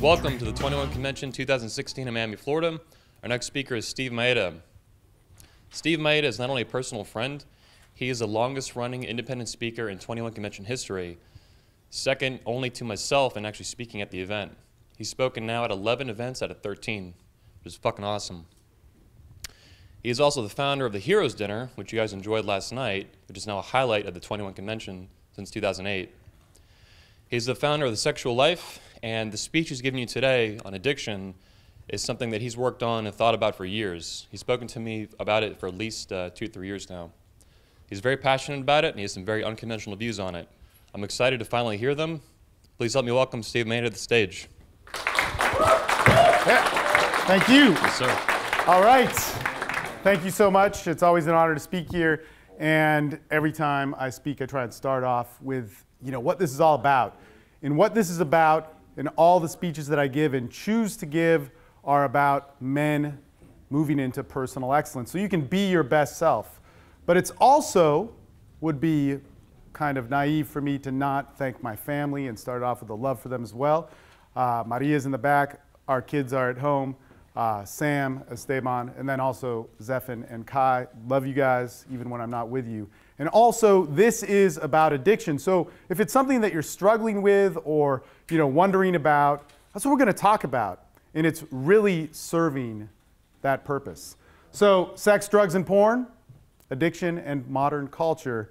Welcome to the 21 Convention 2016 in Miami, Florida. Our next speaker is Steve Maeda. Steve Maeda is not only a personal friend, he is the longest running independent speaker in 21 Convention history, second only to myself in actually speaking at the event. He's spoken now at 11 events out of 13, which is fucking awesome. He is also the founder of the Heroes Dinner, which you guys enjoyed last night, which is now a highlight of the 21 Convention since 2008. He's the founder of The Sexual Life and the speech he's giving you today on addiction is something that he's worked on and thought about for years. He's spoken to me about it for at least uh, two, three years now. He's very passionate about it, and he has some very unconventional views on it. I'm excited to finally hear them. Please help me welcome Steve Maynard to the stage. Yeah. Thank you. Yes, sir. All right. Thank you so much. It's always an honor to speak here. And every time I speak, I try and start off with, you know, what this is all about. And what this is about in all the speeches that I give and choose to give are about men moving into personal excellence. So you can be your best self. But it's also would be kind of naive for me to not thank my family and start off with a love for them as well. Uh, Maria's in the back. Our kids are at home. Uh, Sam, Esteban, and then also Zephin and Kai. Love you guys, even when I'm not with you. And also, this is about addiction. So if it's something that you're struggling with or you know wondering about, that's what we're going to talk about. And it's really serving that purpose. So sex, drugs, and porn, addiction, and modern culture.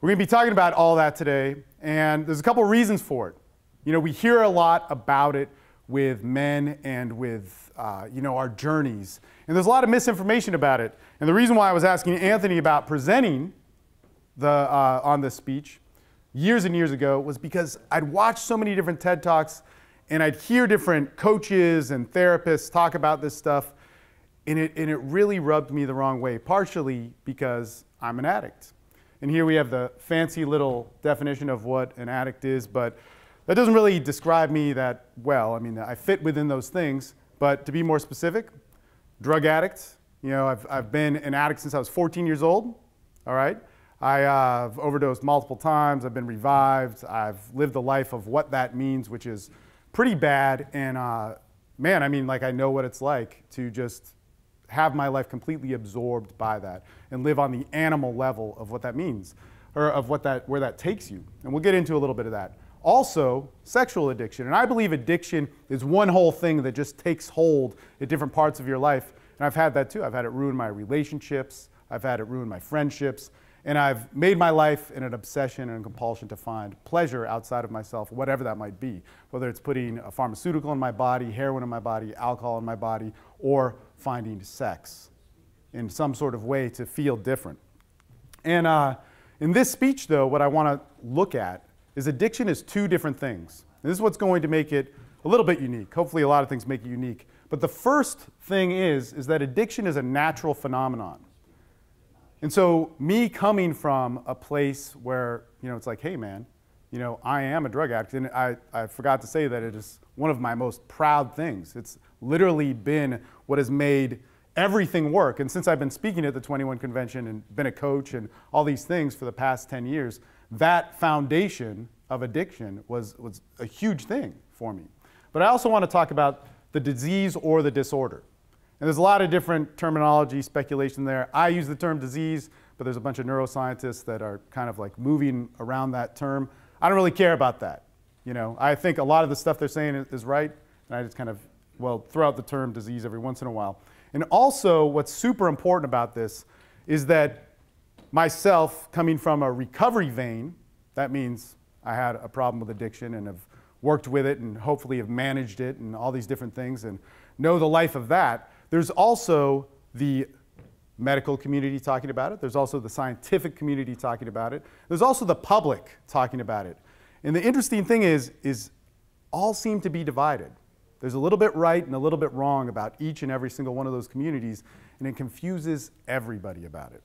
We're going to be talking about all that today, and there's a couple reasons for it. You know, we hear a lot about it with men and with uh, you know our journeys, and there's a lot of misinformation about it. And the reason why I was asking Anthony about presenting the, uh, on this speech years and years ago was because I'd watched so many different TED Talks and I'd hear different coaches and therapists talk about this stuff. And it, and it really rubbed me the wrong way, partially because I'm an addict. And here we have the fancy little definition of what an addict is, but that doesn't really describe me that well. I mean, I fit within those things, but to be more specific, drug addict. You know, I've, I've been an addict since I was 14 years old, all right? I've uh, overdosed multiple times. I've been revived. I've lived the life of what that means, which is pretty bad. And uh, man, I mean, like, I know what it's like to just have my life completely absorbed by that and live on the animal level of what that means or of what that, where that takes you. And we'll get into a little bit of that. Also, sexual addiction. And I believe addiction is one whole thing that just takes hold at different parts of your life. And I've had that too. I've had it ruin my relationships. I've had it ruin my friendships. And I've made my life in an obsession and compulsion to find pleasure outside of myself, whatever that might be, whether it's putting a pharmaceutical in my body, heroin in my body, alcohol in my body, or finding sex in some sort of way to feel different. And uh, in this speech, though, what I want to look at is addiction is two different things. And this is what's going to make it a little bit unique. Hopefully, a lot of things make it unique. But the first thing is, is that addiction is a natural phenomenon. And so me coming from a place where, you know, it's like, hey man, you know, I am a drug addict. And I, I forgot to say that it is one of my most proud things. It's literally been what has made everything work. And since I've been speaking at the 21 convention and been a coach and all these things for the past 10 years, that foundation of addiction was, was a huge thing for me. But I also want to talk about the disease or the disorder. And there's a lot of different terminology speculation there. I use the term disease, but there's a bunch of neuroscientists that are kind of like moving around that term. I don't really care about that. You know, I think a lot of the stuff they're saying is right, and I just kind of, well, throw out the term disease every once in a while. And also, what's super important about this is that myself, coming from a recovery vein, that means I had a problem with addiction and have worked with it and hopefully have managed it and all these different things and know the life of that there's also the medical community talking about it. There's also the scientific community talking about it. There's also the public talking about it. And the interesting thing is, is all seem to be divided. There's a little bit right and a little bit wrong about each and every single one of those communities, and it confuses everybody about it.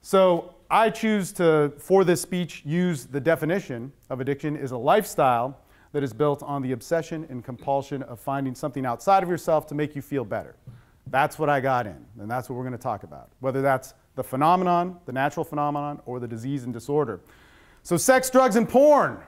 So I choose to, for this speech, use the definition of addiction is a lifestyle that is built on the obsession and compulsion of finding something outside of yourself to make you feel better. That's what I got in, and that's what we're going to talk about, whether that's the phenomenon, the natural phenomenon, or the disease and disorder. So, sex, drugs, and porn.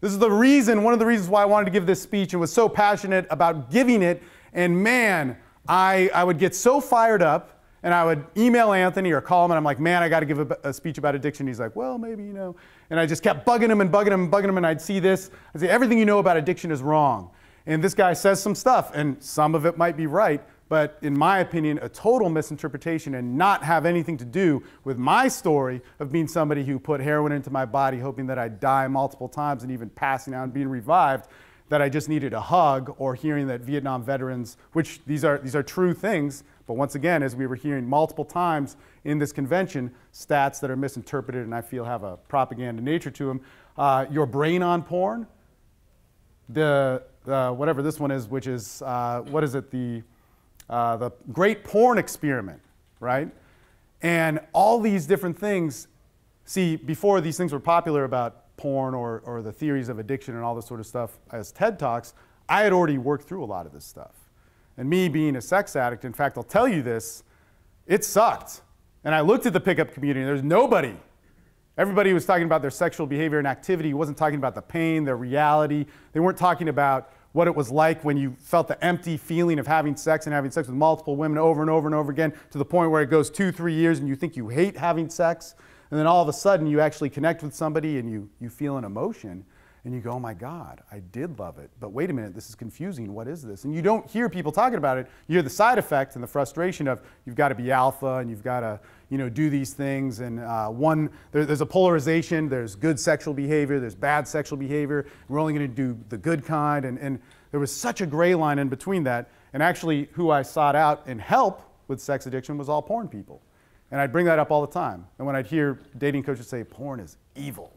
This is the reason, one of the reasons why I wanted to give this speech and was so passionate about giving it. And man, I, I would get so fired up and I would email Anthony or call him, and I'm like, man, I got to give a, a, speech about addiction. He's like, well, maybe, you know. And I just kept bugging him and bugging him and bugging him, and I'd see this. I'd say, everything you know about addiction is wrong. And this guy says some stuff, and some of it might be right, but in my opinion, a total misinterpretation and not have anything to do with my story of being somebody who put heroin into my body, hoping that I'd die multiple times and even passing out and being revived, that I just needed a hug or hearing that Vietnam veterans, which these are, these are true things, but once again, as we were hearing multiple times in this convention, stats that are misinterpreted and I feel have a propaganda nature to them. Uh, your brain on porn, the whatever this one is, which is uh, what is it? The uh, the great porn experiment, right? And all these different things. See, before these things were popular about porn or, or the theories of addiction and all this sort of stuff as TED Talks, I had already worked through a lot of this stuff. And me being a sex addict, in fact, I'll tell you this, it sucked. And I looked at the pickup community, there's nobody. Everybody was talking about their sexual behavior and activity, wasn't talking about the pain, their reality. They weren't talking about what it was like when you felt the empty feeling of having sex and having sex with multiple women over and over and over again to the point where it goes two, three years and you think you hate having sex. And then all of a sudden you actually connect with somebody and you, you feel an emotion and you go, oh my God, I did love it. But wait a minute, this is confusing. What is this? And you don't hear people talking about it. You hear the side effect and the frustration of you've got to be alpha and you've got to you know, do these things. And uh, one, there, there's a polarization. There's good sexual behavior. There's bad sexual behavior. We're only going to do the good kind. And, and there was such a gray line in between that. And actually, who I sought out and help with sex addiction was all porn people. And I'd bring that up all the time. And when I'd hear dating coaches say, porn is evil,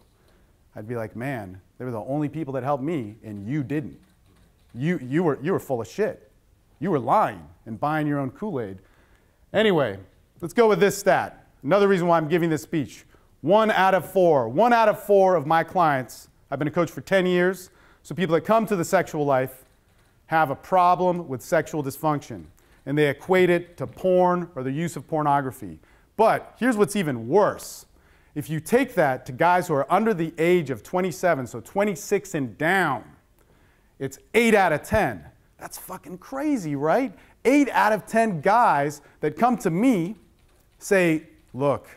I'd be like, man, they were the only people that helped me, and you didn't. You, you, were, you were full of shit. You were lying and buying your own Kool Aid. Anyway, let's go with this stat. Another reason why I'm giving this speech. One out of four, one out of four of my clients, I've been a coach for 10 years, so people that come to the sexual life have a problem with sexual dysfunction, and they equate it to porn or the use of pornography. But here's what's even worse if you take that to guys who are under the age of 27, so 26 and down, it's 8 out of 10. That's fucking crazy, right? 8 out of 10 guys that come to me say, look,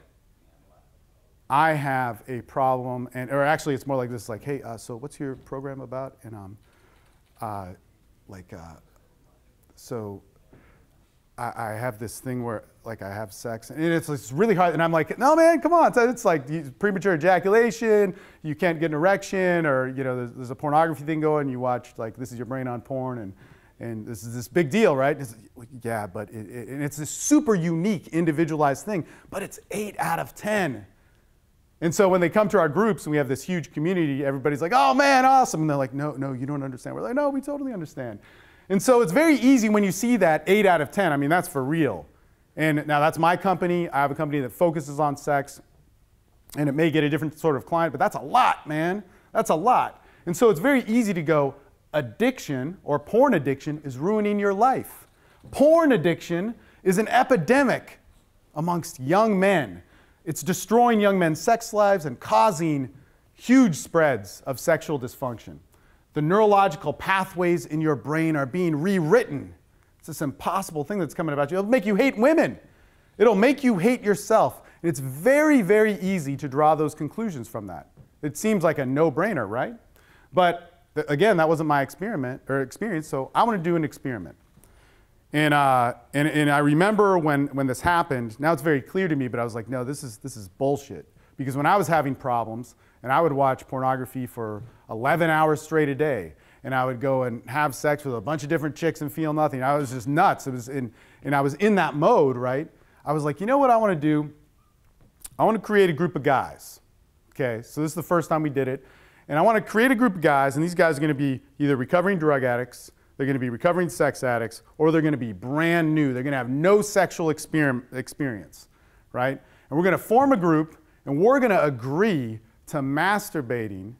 I have a problem, and or actually, it's more like this: like, hey, uh, so what's your program about? And um, uh, like, uh, so I, I, have this thing where like I have sex and it's, it's really hard. And I'm like, no, man, come on. So it's like premature ejaculation. You can't get an erection or, you know, there's, there's a pornography thing going. You watch like this is your brain on porn and, and this is this big deal, right? It's, yeah, but it, it, and it's this super unique, individualized thing, but it's eight out of 10. And so when they come to our groups and we have this huge community, everybody's like, oh man, awesome. And they're like, no, no, you don't understand. We're like, no, we totally understand. And so it's very easy when you see that 8 out of 10. I mean, that's for real. And now that's my company. I have a company that focuses on sex, and it may get a different sort of client, but that's a lot, man. That's a lot. And so it's very easy to go, addiction or porn addiction is ruining your life. Porn addiction is an epidemic amongst young men. It's destroying young men's sex lives and causing huge spreads of sexual dysfunction. The neurological pathways in your brain are being rewritten. It's this impossible thing that's coming about you. It'll make you hate women. It'll make you hate yourself. And it's very, very easy to draw those conclusions from that. It seems like a no-brainer, right? But th again, that wasn't my experiment or experience, so I want to do an experiment. And, uh, and, and I remember when, when this happened, now it's very clear to me, but I was like, no, this is, this is bullshit. Because when I was having problems, and I would watch pornography for 11 hours straight a day. And I would go and have sex with a bunch of different chicks and feel nothing. I was just nuts. It was in, and I was in that mode, right? I was like, you know what I want to do? I want to create a group of guys. Okay, so this is the first time we did it. And I want to create a group of guys, and these guys are going to be either recovering drug addicts, they're going to be recovering sex addicts, or they're going to be brand new. They're going to have no sexual experience, right? And we're going to form a group, and we're going to agree to masturbating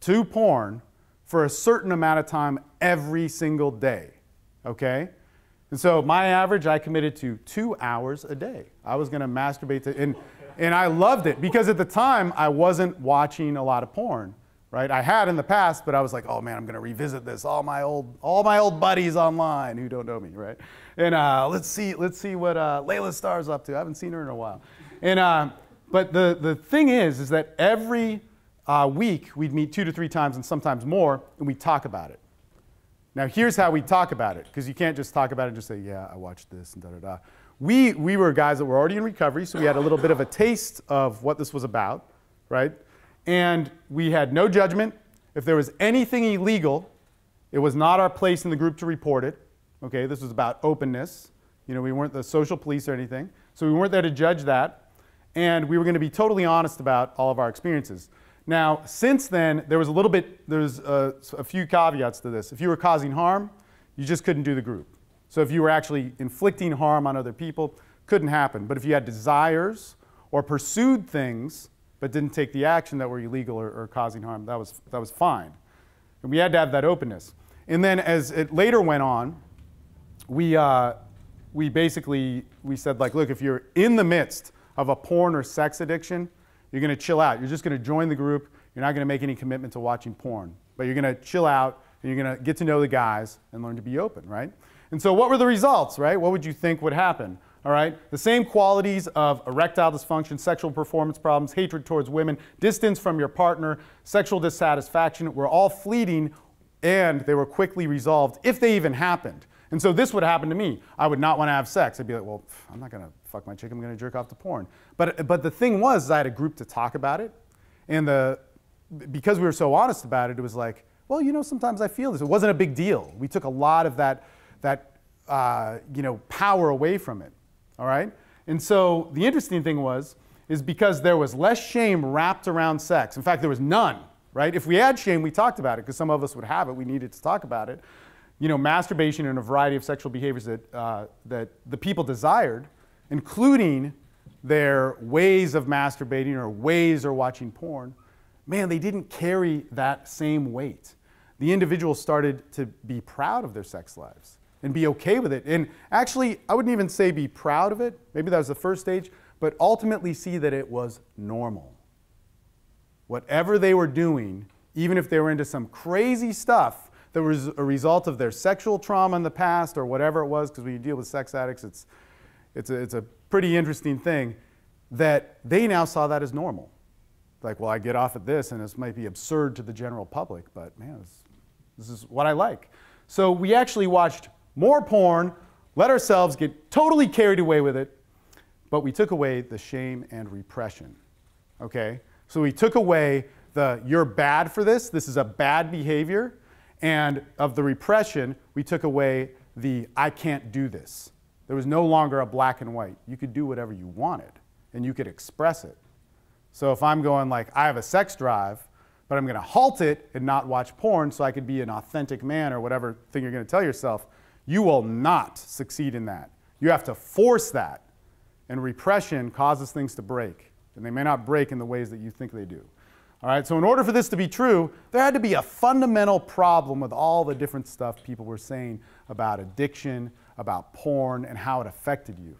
to porn for a certain amount of time every single day. Okay? And so my average, I committed to two hours a day. I was going to masturbate to, and, and I loved it because at the time I wasn't watching a lot of porn, right? I had in the past, but I was like, oh man, I'm going to revisit this. All my old, all my old buddies online who don't know me, right? And uh, let's see, let's see what uh, Layla Starr's up to. I haven't seen her in a while. And uh, but the the thing is, is that every uh, week, we'd meet two to three times and sometimes more, and we'd talk about it. Now, here's how we talk about it, because you can't just talk about it and just say, yeah, I watched this and da da da. We, we were guys that were already in recovery, so we had a little bit of a taste of what this was about, right? And we had no judgment. If there was anything illegal, it was not our place in the group to report it. Okay, this was about openness. You know, we weren't the social police or anything, so we weren't there to judge that. And we were going to be totally honest about all of our experiences. Now, since then, there was a little bit, there's a, a few caveats to this. If you were causing harm, you just couldn't do the group. So if you were actually inflicting harm on other people, couldn't happen. But if you had desires or pursued things but didn't take the action that were illegal or, or causing harm, that was, that was fine. And we had to have that openness. And then as it later went on, we, uh, we basically, we said like, look, if you're in the midst of a porn or sex addiction, you're going to chill out. You're just going to join the group. You're not going to make any commitment to watching porn, but you're going to chill out and you're going to get to know the guys and learn to be open, right? And so, what were the results, right? What would you think would happen? All right, the same qualities of erectile dysfunction, sexual performance problems, hatred towards women, distance from your partner, sexual dissatisfaction were all fleeting and they were quickly resolved if they even happened. And so this would happen to me. I would not want to have sex. I'd be like, well, I'm not going to fuck my chick. I'm going to jerk off to porn. But, but the thing was, I had a group to talk about it. And the, because we were so honest about it, it was like, well, you know, sometimes I feel this. It wasn't a big deal. We took a lot of that, that uh, you know, power away from it. All right? And so the interesting thing was, is because there was less shame wrapped around sex. In fact, there was none, right? If we had shame, we talked about it because some of us would have it. We needed to talk about it you know, masturbation and a variety of sexual behaviors that, uh, that the people desired, including their ways of masturbating or ways or watching porn, man, they didn't carry that same weight. The individuals started to be proud of their sex lives and be okay with it. And actually, I wouldn't even say be proud of it. Maybe that was the first stage, but ultimately see that it was normal. Whatever they were doing, even if they were into some crazy stuff, it was a result of their sexual trauma in the past or whatever it was, because when you deal with sex addicts, it's, it's, a, it's a pretty interesting thing, that they now saw that as normal. Like, well, I get off at this, and this might be absurd to the general public, but man, this, this is what I like. So we actually watched more porn, let ourselves get totally carried away with it, but we took away the shame and repression. Okay? So we took away the you're bad for this, this is a bad behavior, and of the repression, we took away the I can't do this. There was no longer a black and white. You could do whatever you wanted and you could express it. So if I'm going like, I have a sex drive, but I'm going to halt it and not watch porn so I could be an authentic man or whatever thing you're going to tell yourself, you will not succeed in that. You have to force that. And repression causes things to break. And they may not break in the ways that you think they do. All right, so in order for this to be true, there had to be a fundamental problem with all the different stuff people were saying about addiction, about porn, and how it affected you.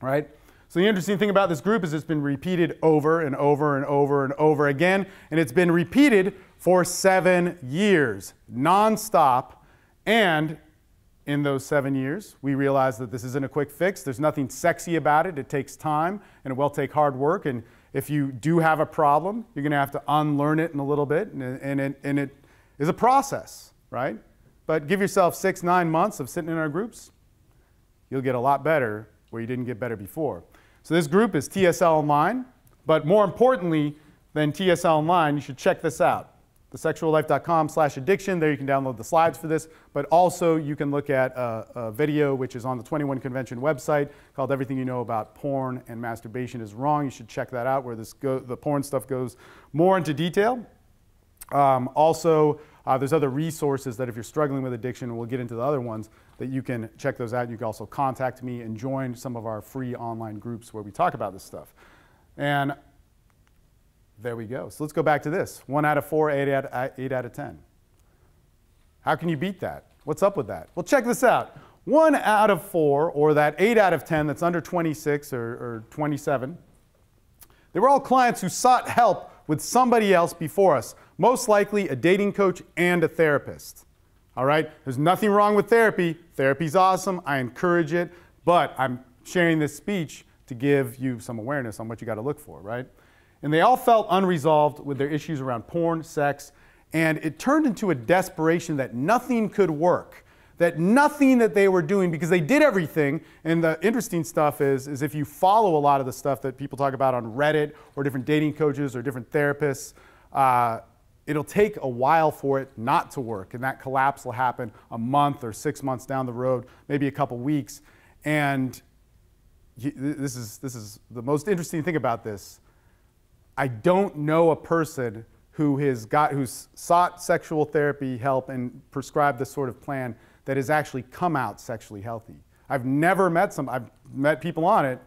Right? So the interesting thing about this group is it's been repeated over and over and over and over again, and it's been repeated for seven years, nonstop. And in those seven years, we realized that this isn't a quick fix. There's nothing sexy about it. It takes time, and it will take hard work. And if you do have a problem, you're going to have to unlearn it in a little bit, and, and, it, and it is a process, right? But give yourself six, nine months of sitting in our groups, you'll get a lot better where you didn't get better before. So this group is TSL Online, but more importantly than TSL Online, you should check this out thesexuallife.com slash addiction. There you can download the slides for this, but also you can look at a, a, video which is on the 21 Convention website called Everything You Know About Porn and Masturbation is Wrong. You should check that out where this go, the porn stuff goes more into detail. Um, also, uh, there's other resources that if you're struggling with addiction, we'll get into the other ones, that you can check those out. You can also contact me and join some of our free online groups where we talk about this stuff. And there we go. So let's go back to this. One out of four, eight out of, eight out of 10. How can you beat that? What's up with that? Well, check this out. One out of four, or that eight out of 10 that's under 26 or, or 27, they were all clients who sought help with somebody else before us, most likely a dating coach and a therapist. All right? There's nothing wrong with therapy. Therapy's awesome. I encourage it. But I'm sharing this speech to give you some awareness on what you got to look for, right? and they all felt unresolved with their issues around porn, sex, and it turned into a desperation that nothing could work, that nothing that they were doing because they did everything. And the interesting stuff is, is if you follow a lot of the stuff that people talk about on Reddit or different dating coaches or different therapists, uh, it'll take a while for it not to work, and that collapse will happen a month or six months down the road, maybe a couple weeks, and this is, this is the most interesting thing about this I don't know a person who has got who's sought sexual therapy help and prescribed this sort of plan that has actually come out sexually healthy. I've never met some. I've met people on it,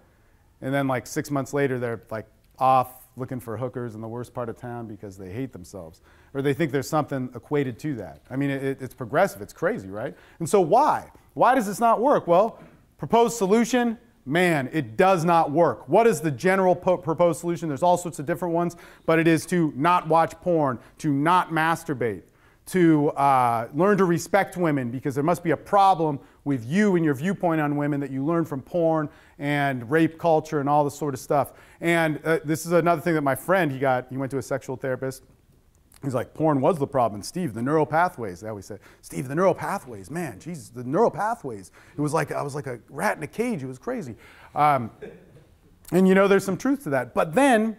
and then like six months later, they're like off looking for hookers in the worst part of town because they hate themselves or they think there's something equated to that. I mean, it, it's progressive. It's crazy, right? And so why? Why does this not work? Well, proposed solution man, it does not work. What is the general proposed solution? There's all sorts of different ones, but it is to not watch porn, to not masturbate, to uh, learn to respect women because there must be a problem with you and your viewpoint on women that you learn from porn and rape culture and all this sort of stuff. And uh, this is another thing that my friend, he got, he went to a sexual therapist He's like, porn was the problem. Steve, the neural pathways. They always say, Steve, the neural pathways. Man, Jesus, the neural pathways. It was like I was like a rat in a cage. It was crazy. Um, and you know, there's some truth to that. But then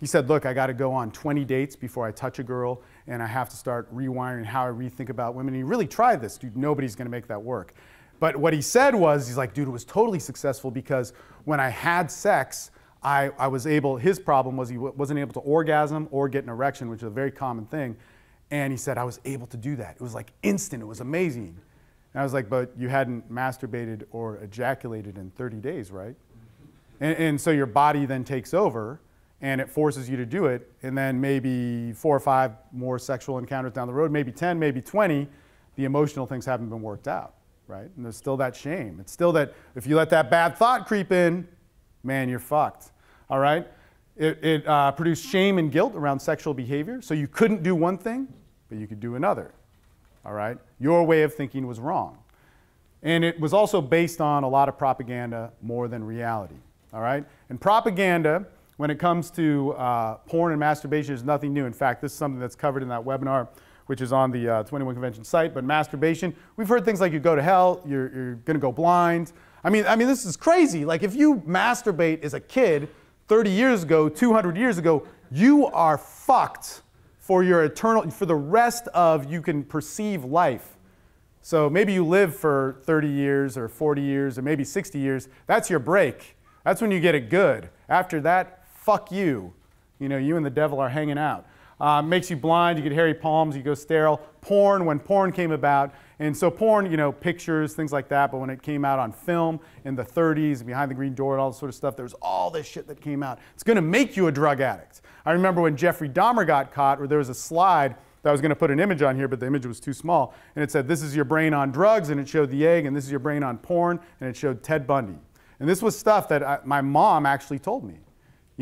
he said, look, I got to go on 20 dates before I touch a girl, and I have to start rewiring how I rethink about women. And he really tried this, dude. Nobody's going to make that work. But what he said was, he's like, dude, it was totally successful because when I had sex, I, I was able, his problem was he wasn't able to orgasm or get an erection, which is a very common thing. And he said, I was able to do that. It was like instant, it was amazing. And I was like, but you hadn't masturbated or ejaculated in 30 days, right? And, and, so your body then takes over and it forces you to do it. And then maybe four or five more sexual encounters down the road, maybe 10, maybe 20, the emotional things haven't been worked out, right? And there's still that shame. It's still that if you let that bad thought creep in, man, you're fucked all right? It, it uh, produced shame and guilt around sexual behavior. So you couldn't do one thing, but you could do another, all right? Your way of thinking was wrong. And it was also based on a lot of propaganda more than reality, all right? And propaganda, when it comes to uh, porn and masturbation, is nothing new. In fact, this is something that's covered in that webinar which is on the uh, 21 Convention site, but masturbation. We've heard things like you go to hell, you're, you're going to go blind. I mean, I mean, this is crazy. Like if you masturbate as a kid, 30 years ago, 200 years ago, you are fucked for your eternal, for the rest of you can perceive life. So maybe you live for 30 years or 40 years or maybe 60 years. That's your break. That's when you get it good. After that, fuck you. You know, you and the devil are hanging out. Uh, makes you blind, you get hairy palms, you go sterile. Porn, when porn came about, and so porn, you know, pictures, things like that, but when it came out on film in the 30s, behind the green door and all this sort of stuff, there was all this shit that came out. It's gonna make you a drug addict. I remember when Jeffrey Dahmer got caught, where there was a slide that I was going to put an image on here, but the image was too small. And it said, This is your brain on drugs, and it showed the egg, and this is your brain on porn, and it showed Ted Bundy. And this was stuff that I, uh, my mom actually told me.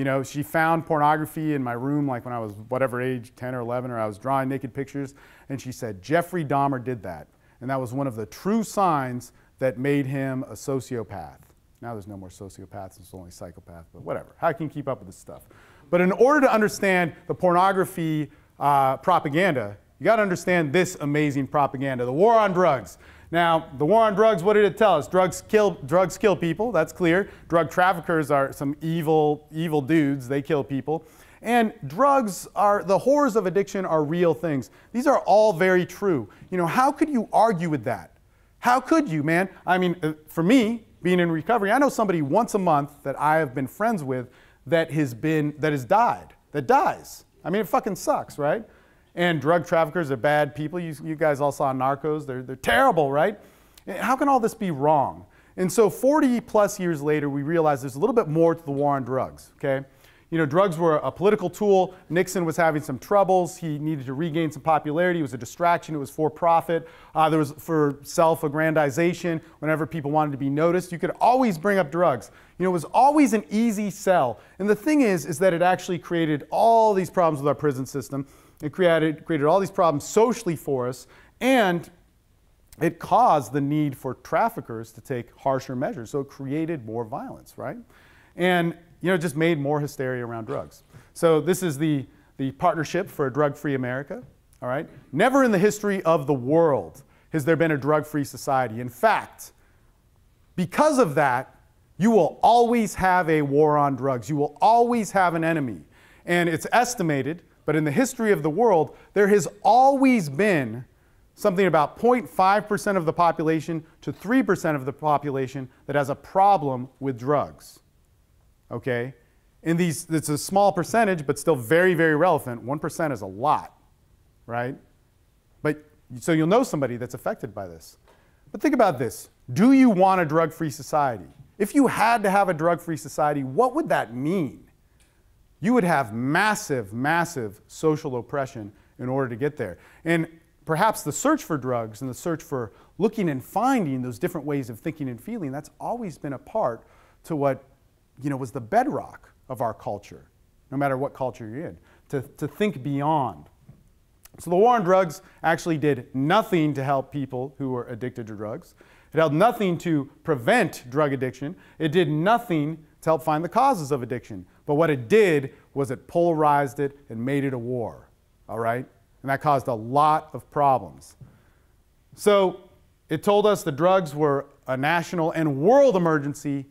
You know, she found pornography in my room, like when I was whatever age, 10 or 11, or I was drawing naked pictures. And she said, Jeffrey Dahmer did that. And that was one of the true signs that made him a sociopath. Now there's no more sociopaths, it's only psychopaths, but whatever. How can you keep up with this stuff? But in order to understand the pornography uh, propaganda, you got to understand this amazing propaganda the war on drugs. Now, the war on drugs, what did it tell us? Drugs kill, drugs kill people, that's clear. Drug traffickers are some evil, evil dudes, they kill people. And drugs are, the horrors of addiction are real things. These are all very true. You know, how could you argue with that? How could you, man? I mean, uh, for me, being in recovery, I know somebody once a month that I have been friends with that has been, that has died, that dies. I mean, it fucking sucks, right? And drug traffickers are bad people. You, you guys all saw Narcos. They're, they're terrible, right? How can all this be wrong? And so 40 plus years later, we realize there's a little bit more to the war on drugs, okay? You know, drugs were a political tool. Nixon was having some troubles. He needed to regain some popularity. It was a distraction. It was for profit. Uh, there was for self-aggrandization. Whenever people wanted to be noticed, you could always bring up drugs. You know, it was always an easy sell. And the thing is, is that it actually created all these problems with our prison system. It created, created all these problems socially for us, and it caused the need for traffickers to take harsher measures. So it created more violence, right? And you know, just made more hysteria around drugs. So this is the, the Partnership for a Drug-Free America, all right? Never in the history of the world has there been a drug-free society. In fact, because of that, you will always have a war on drugs. You will always have an enemy. And it's estimated but in the history of the world, there has always been something about 0.5% of the population to 3% of the population that has a problem with drugs. Okay? In these, it's a small percentage, but still very, very relevant. 1% is a lot, right? But so you'll know somebody that's affected by this. But think about this. Do you want a drug-free society? If you had to have a drug-free society, what would that mean? You would have massive, massive social oppression in order to get there. And perhaps the search for drugs and the search for looking and finding those different ways of thinking and feeling, that's always been a part to what you know, was the bedrock of our culture, no matter what culture you're in, to, to think beyond. So the war on drugs actually did nothing to help people who were addicted to drugs. It held nothing to prevent drug addiction. It did nothing to help find the causes of addiction, but what it did was it polarized it and made it a war, all right? And that caused a lot of problems. So it told us the drugs were a national and world emergency,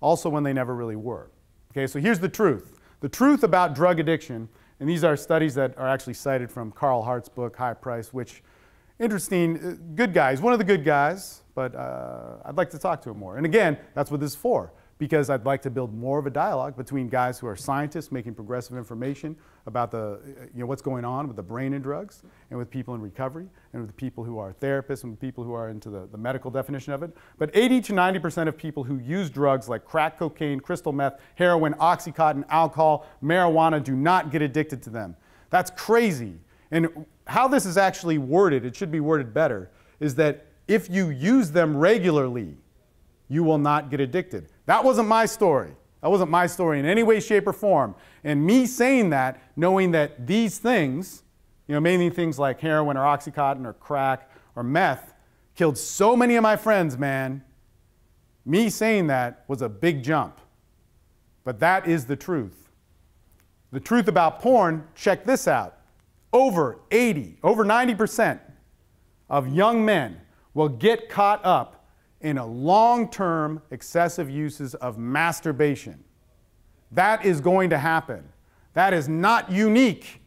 also when they never really were. Okay, so here's the truth. The truth about drug addiction, and these are studies that are actually cited from Carl Hart's book, High Price, which, interesting, uh, good guys, one of the good guys, but uh, I'd like to talk to him more. And again, that's what this is for because I'd like to build more of a dialogue between guys who are scientists making progressive information about the, you know, what's going on with the brain and drugs and with people in recovery and with people who are therapists and people who are into the, the medical definition of it. But 80 to 90% of people who use drugs like crack cocaine, crystal meth, heroin, Oxycontin, alcohol, marijuana do not get addicted to them. That's crazy. And how this is actually worded, it should be worded better, is that if you use them regularly, you will not get addicted. That wasn't my story. That wasn't my story in any way, shape, or form. And me saying that, knowing that these things, you know, mainly things like heroin or Oxycontin or crack or meth, killed so many of my friends, man. Me saying that was a big jump. But that is the truth. The truth about porn, check this out. Over 80, over 90% of young men will get caught up in a long-term excessive uses of masturbation. That is going to happen. That is not unique.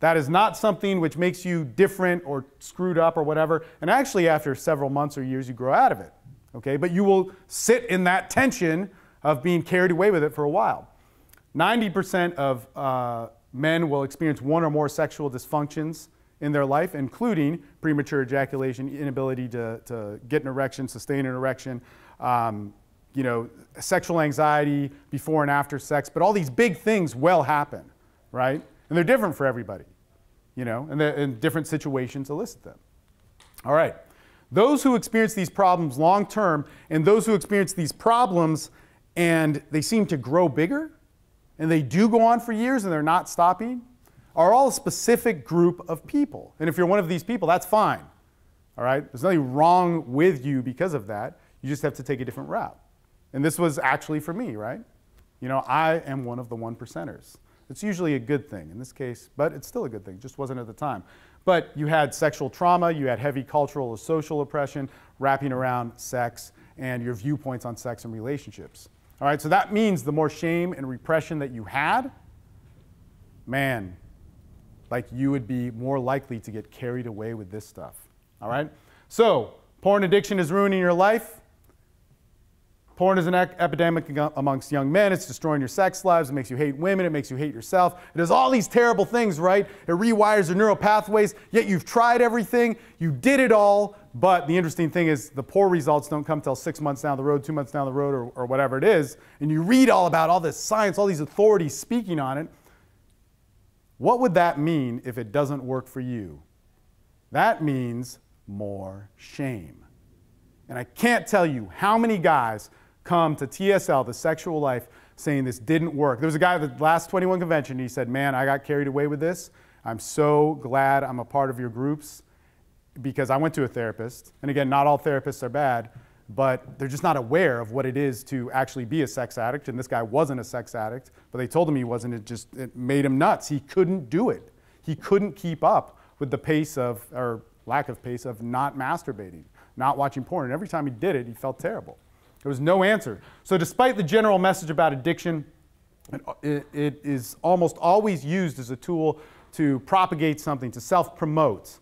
That is not something which makes you different or screwed up or whatever. And actually, after several months or years, you grow out of it. Okay, but you will sit in that tension of being carried away with it for a while. 90% of uh, men will experience one or more sexual dysfunctions in their life, including premature ejaculation, inability to, to get an erection, sustain an erection, um, you know, sexual anxiety before and after sex, but all these big things will happen, right? And they're different for everybody, you know, and, and different situations elicit them. All right. Those who experience these problems long term and those who experience these problems and they seem to grow bigger and they do go on for years and they're not stopping, are all a specific group of people. And if you're one of these people, that's fine. All right? There's nothing wrong with you because of that. You just have to take a different route. And this was actually for me, right? You know, I am one of the one percenters. It's usually a good thing in this case, but it's still a good thing. just wasn't at the time. But you had sexual trauma, you had heavy cultural or social oppression wrapping around sex and your viewpoints on sex and relationships. All right, so that means the more shame and repression that you had, man, like you would be more likely to get carried away with this stuff. All right? So, porn addiction is ruining your life. Porn is an epidemic amongst young men. It's destroying your sex lives. It makes you hate women. It makes you hate yourself. It does all these terrible things, right? It rewires your neural pathways. Yet you've tried everything. You did it all. But the interesting thing is, the poor results don't come till six months down the road, two months down the road, or, or whatever it is. And you read all about all this science, all these authorities speaking on it. What would that mean if it doesn't work for you? That means more shame. And I can't tell you how many guys come to TSL, the sexual life, saying this didn't work. There was a guy at the last 21 convention, he said, Man, I got carried away with this. I'm so glad I'm a part of your groups because I went to a therapist. And again, not all therapists are bad, but they're just not aware of what it is to actually be a sex addict. And this guy wasn't a sex addict, but they told him he wasn't. It just it made him nuts. He couldn't do it. He couldn't keep up with the pace of, or lack of pace of not masturbating, not watching porn. And every time he did it, he felt terrible. There was no answer. So, despite the general message about addiction, it, it is almost always used as a tool to propagate something, to self promote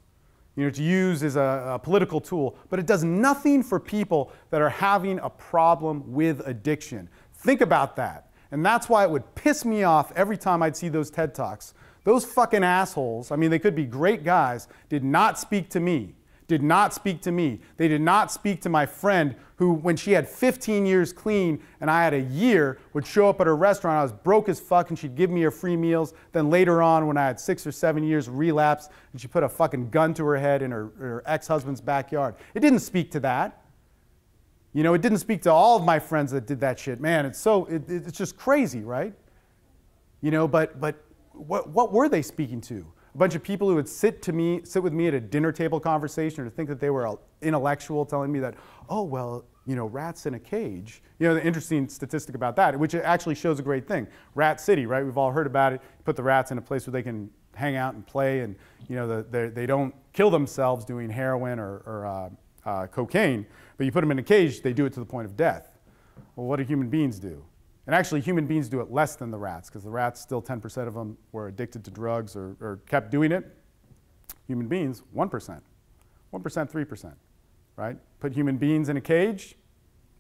you know, to use as a, a, political tool, but it does nothing for people that are having a problem with addiction. Think about that. And that's why it would piss me off every time I'd see those TED Talks. Those fucking assholes, I mean, they could be great guys, did not speak to me did not speak to me. They did not speak to my friend who, when she had 15 years clean and I had a year, would show up at her restaurant. I was broke as fuck and she'd give me her free meals. Then later on, when I had six or seven years, relapse and she put a fucking gun to her head in her, her ex husband's backyard. It didn't speak to that. You know, it didn't speak to all of my friends that did that shit. Man, it's so, it, it's just crazy, right? You know, but, but what, what were they speaking to? a bunch of people who would sit to me, sit with me at a dinner table conversation or think that they were intellectual, telling me that, oh, well, you know, rats in a cage. You know, the interesting statistic about that, which actually shows a great thing. Rat City, right? We've all heard about it. Put the rats in a place where they can hang out and play and, you know, the, they don't kill themselves doing heroin or, or uh, uh, cocaine, but you put them in a cage, they do it to the point of death. Well, what do human beings do? And actually, human beings do it less than the rats, because the rats, still 10% of them were addicted to drugs or, or kept doing it. Human beings, 1%, 1%, 3%, right? Put human beings in a cage,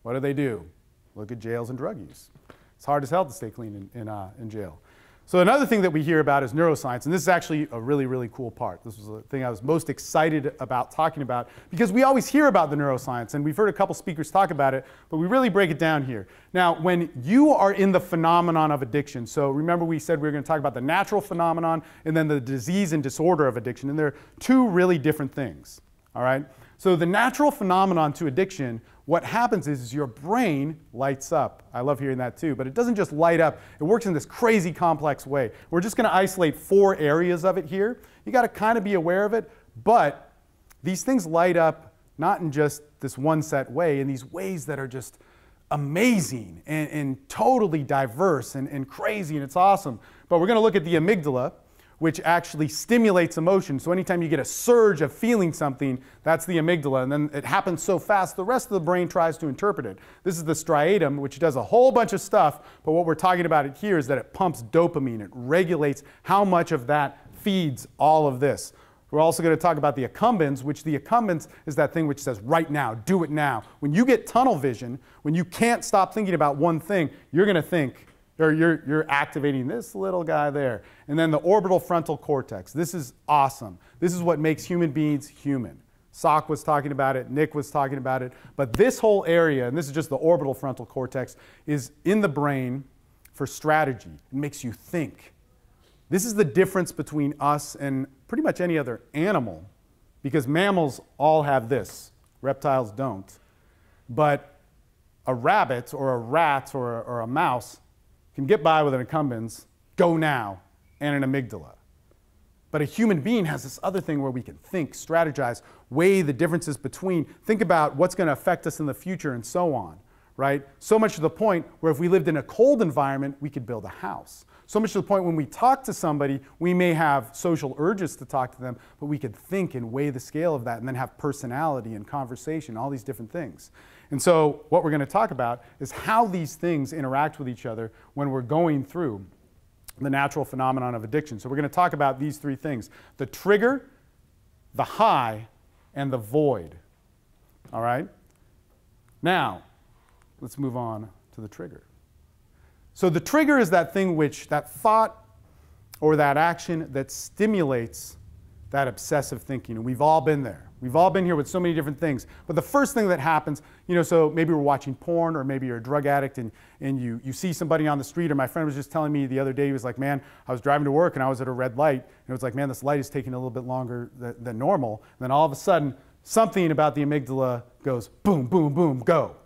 what do they do? Look at jails and drug use. It's hard as hell to stay clean in, in, uh, in jail. So another thing that we hear about is neuroscience, and this is actually a really, really cool part. This was the thing I was most excited about talking about because we always hear about the neuroscience, and we've heard a couple speakers talk about it, but we really break it down here. Now, when you are in the phenomenon of addiction, so remember we said we were going to talk about the natural phenomenon and then the disease and disorder of addiction, and they're two really different things, all right? So the natural phenomenon to addiction, what happens is, is your brain lights up. I love hearing that too, but it doesn't just light up. It works in this crazy complex way. We're just going to isolate four areas of it here. You got to kind of be aware of it, but these things light up not in just this one set way, in these ways that are just amazing and, and totally diverse and, and crazy, and it's awesome. But we're going to look at the amygdala, which actually stimulates emotion. So anytime you get a surge of feeling something, that's the amygdala. And then it happens so fast, the rest of the brain tries to interpret it. This is the striatum, which does a whole bunch of stuff. But what we're talking about it here is that it pumps dopamine. It regulates how much of that feeds all of this. We're also going to talk about the accumbens, which the accumbens is that thing which says, right now, do it now. When you get tunnel vision, when you can't stop thinking about one thing, you're going to think, or you're, you're activating this little guy there. And then the orbital frontal cortex. This is awesome. This is what makes human beings human. Sock was talking about it, Nick was talking about it. But this whole area, and this is just the orbital frontal cortex, is in the brain for strategy. It makes you think. This is the difference between us and pretty much any other animal, because mammals all have this, reptiles don't. But a rabbit or a rat or a, or a mouse can get by with an incumbent's go now, and an amygdala. But a human being has this other thing where we can think, strategize, weigh the differences between, think about what's going to affect us in the future, and so on, right? So much to the point where if we lived in a cold environment, we could build a house. So much to the point when we talk to somebody, we may have social urges to talk to them, but we could think and weigh the scale of that and then have personality and conversation, all these different things. And so what we're going to talk about is how these things interact with each other when we're going through the natural phenomenon of addiction. So we're going to talk about these three things, the trigger, the high, and the void. All right? Now, let's move on to the trigger. So the trigger is that thing which, that thought or that action that stimulates that obsessive thinking. And we've all been there. We've all been here with so many different things. But the first thing that happens, you know, so maybe we're watching porn or maybe you're a drug addict and, and you, you see somebody on the street. Or my friend was just telling me the other day, he was like, man, I was driving to work and I was at a red light. And it was like, man, this light is taking a little bit longer than, than normal. And then all of a sudden, something about the amygdala goes boom, boom, boom, go.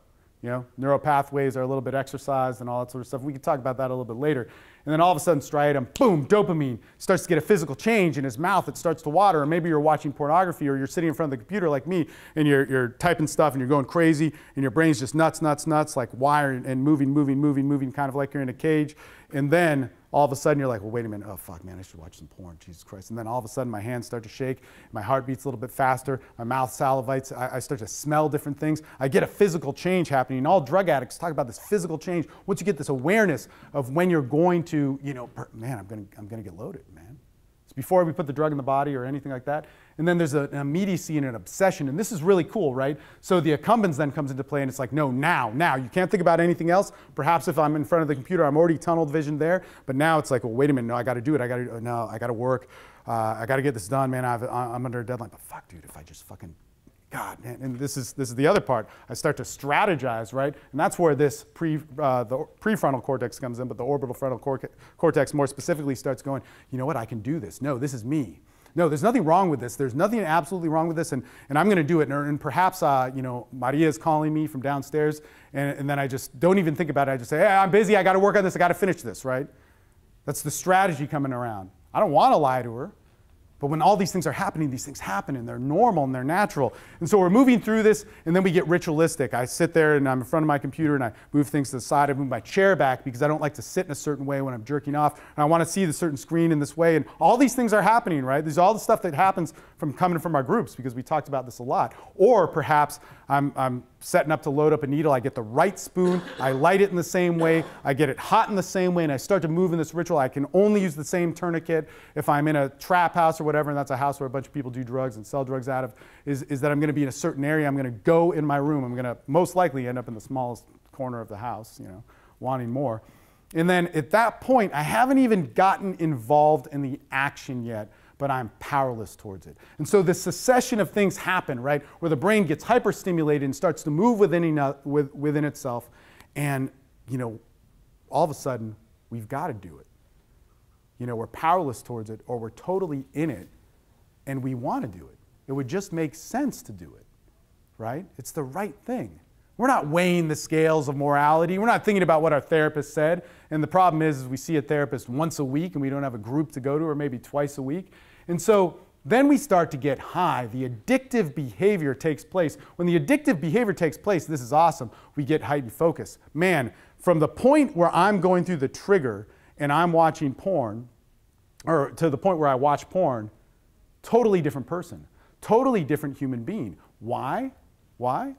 You know, neural pathways are a little bit exercised and all that sort of stuff. We could talk about that a little bit later. And then all of a sudden, striatum, boom, dopamine starts to get a physical change in his mouth. It starts to water. Or maybe you're watching pornography or you're sitting in front of the computer like me and you're, you're typing stuff and you're going crazy and your brain's just nuts, nuts, nuts, like wire and moving, moving, moving, moving, kind of like you're in a cage. And then all of a sudden you're like, well, wait a minute, oh fuck, man, I should watch some porn, Jesus Christ. And then all of a sudden my hands start to shake, my heart beats a little bit faster, my mouth salivates, I, I, start to smell different things. I get a physical change happening. all drug addicts talk about this physical change. Once you get this awareness of when you're going to, you know, man, I'm gonna, I'm gonna get loaded, man before we put the drug in the body or anything like that. And then there's a, an immediacy and an obsession. And this is really cool, right? So the accumbens then comes into play and it's like, no, now, now. You can't think about anything else. Perhaps if I'm in front of the computer, I'm already tunnelled vision there. But now it's like, well, wait a minute. No, I got to do it. I got to, no, I got to work. Uh, I got to get this done, man. i am under a deadline. But fuck, dude, if I just fucking God, man, and this is, this is the other part. I start to strategize, right? And that's where this pre, uh, the prefrontal cortex comes in, but the orbital frontal cortex more specifically starts going, you know what, I can do this. No, this is me. No, there's nothing wrong with this. There's nothing absolutely wrong with this, and, and I'm going to do it. And, and perhaps, uh, you know, Maria is calling me from downstairs, and, and then I just don't even think about it. I just say, hey, I'm busy. I got to work on this. I got to finish this, right? That's the strategy coming around. I don't want to lie to her. But when all these things are happening, these things happen and they're normal and they're natural. And so we're moving through this and then we get ritualistic. I sit there and I'm in front of my computer and I move things to the side. I move my chair back because I don't like to sit in a certain way when I'm jerking off. And I want to see the certain screen in this way. And all these things are happening, right? There's all the stuff that happens from coming from our groups because we talked about this a lot. Or perhaps I'm, I'm setting up to load up a needle, I get the right spoon, I light it in the same way, I get it hot in the same way, and I start to move in this ritual. I can only use the same tourniquet if I'm in a trap house or whatever, and that's a house where a bunch of people do drugs and sell drugs out of, is, is that I'm gonna be in a certain area, I'm gonna go in my room, I'm gonna most likely end up in the smallest corner of the house, you know, wanting more. And then at that point, I haven't even gotten involved in the action yet but I'm powerless towards it. And so this succession of things happen, right? Where the brain gets hyperstimulated and starts to move within, within itself. And, you know, all of a sudden, we've got to do it. You know, we're powerless towards it or we're totally in it and we want to do it. It would just make sense to do it, right? It's the right thing. We're not weighing the scales of morality. We're not thinking about what our therapist said. And the problem is, is we see a therapist once a week and we don't have a group to go to or maybe twice a week. And so then we start to get high. The addictive behavior takes place. When the addictive behavior takes place, this is awesome. We get heightened focus. Man, from the point where I'm going through the trigger and I'm watching porn, or to the point where I watch porn, totally different person, totally different human being. Why? Why?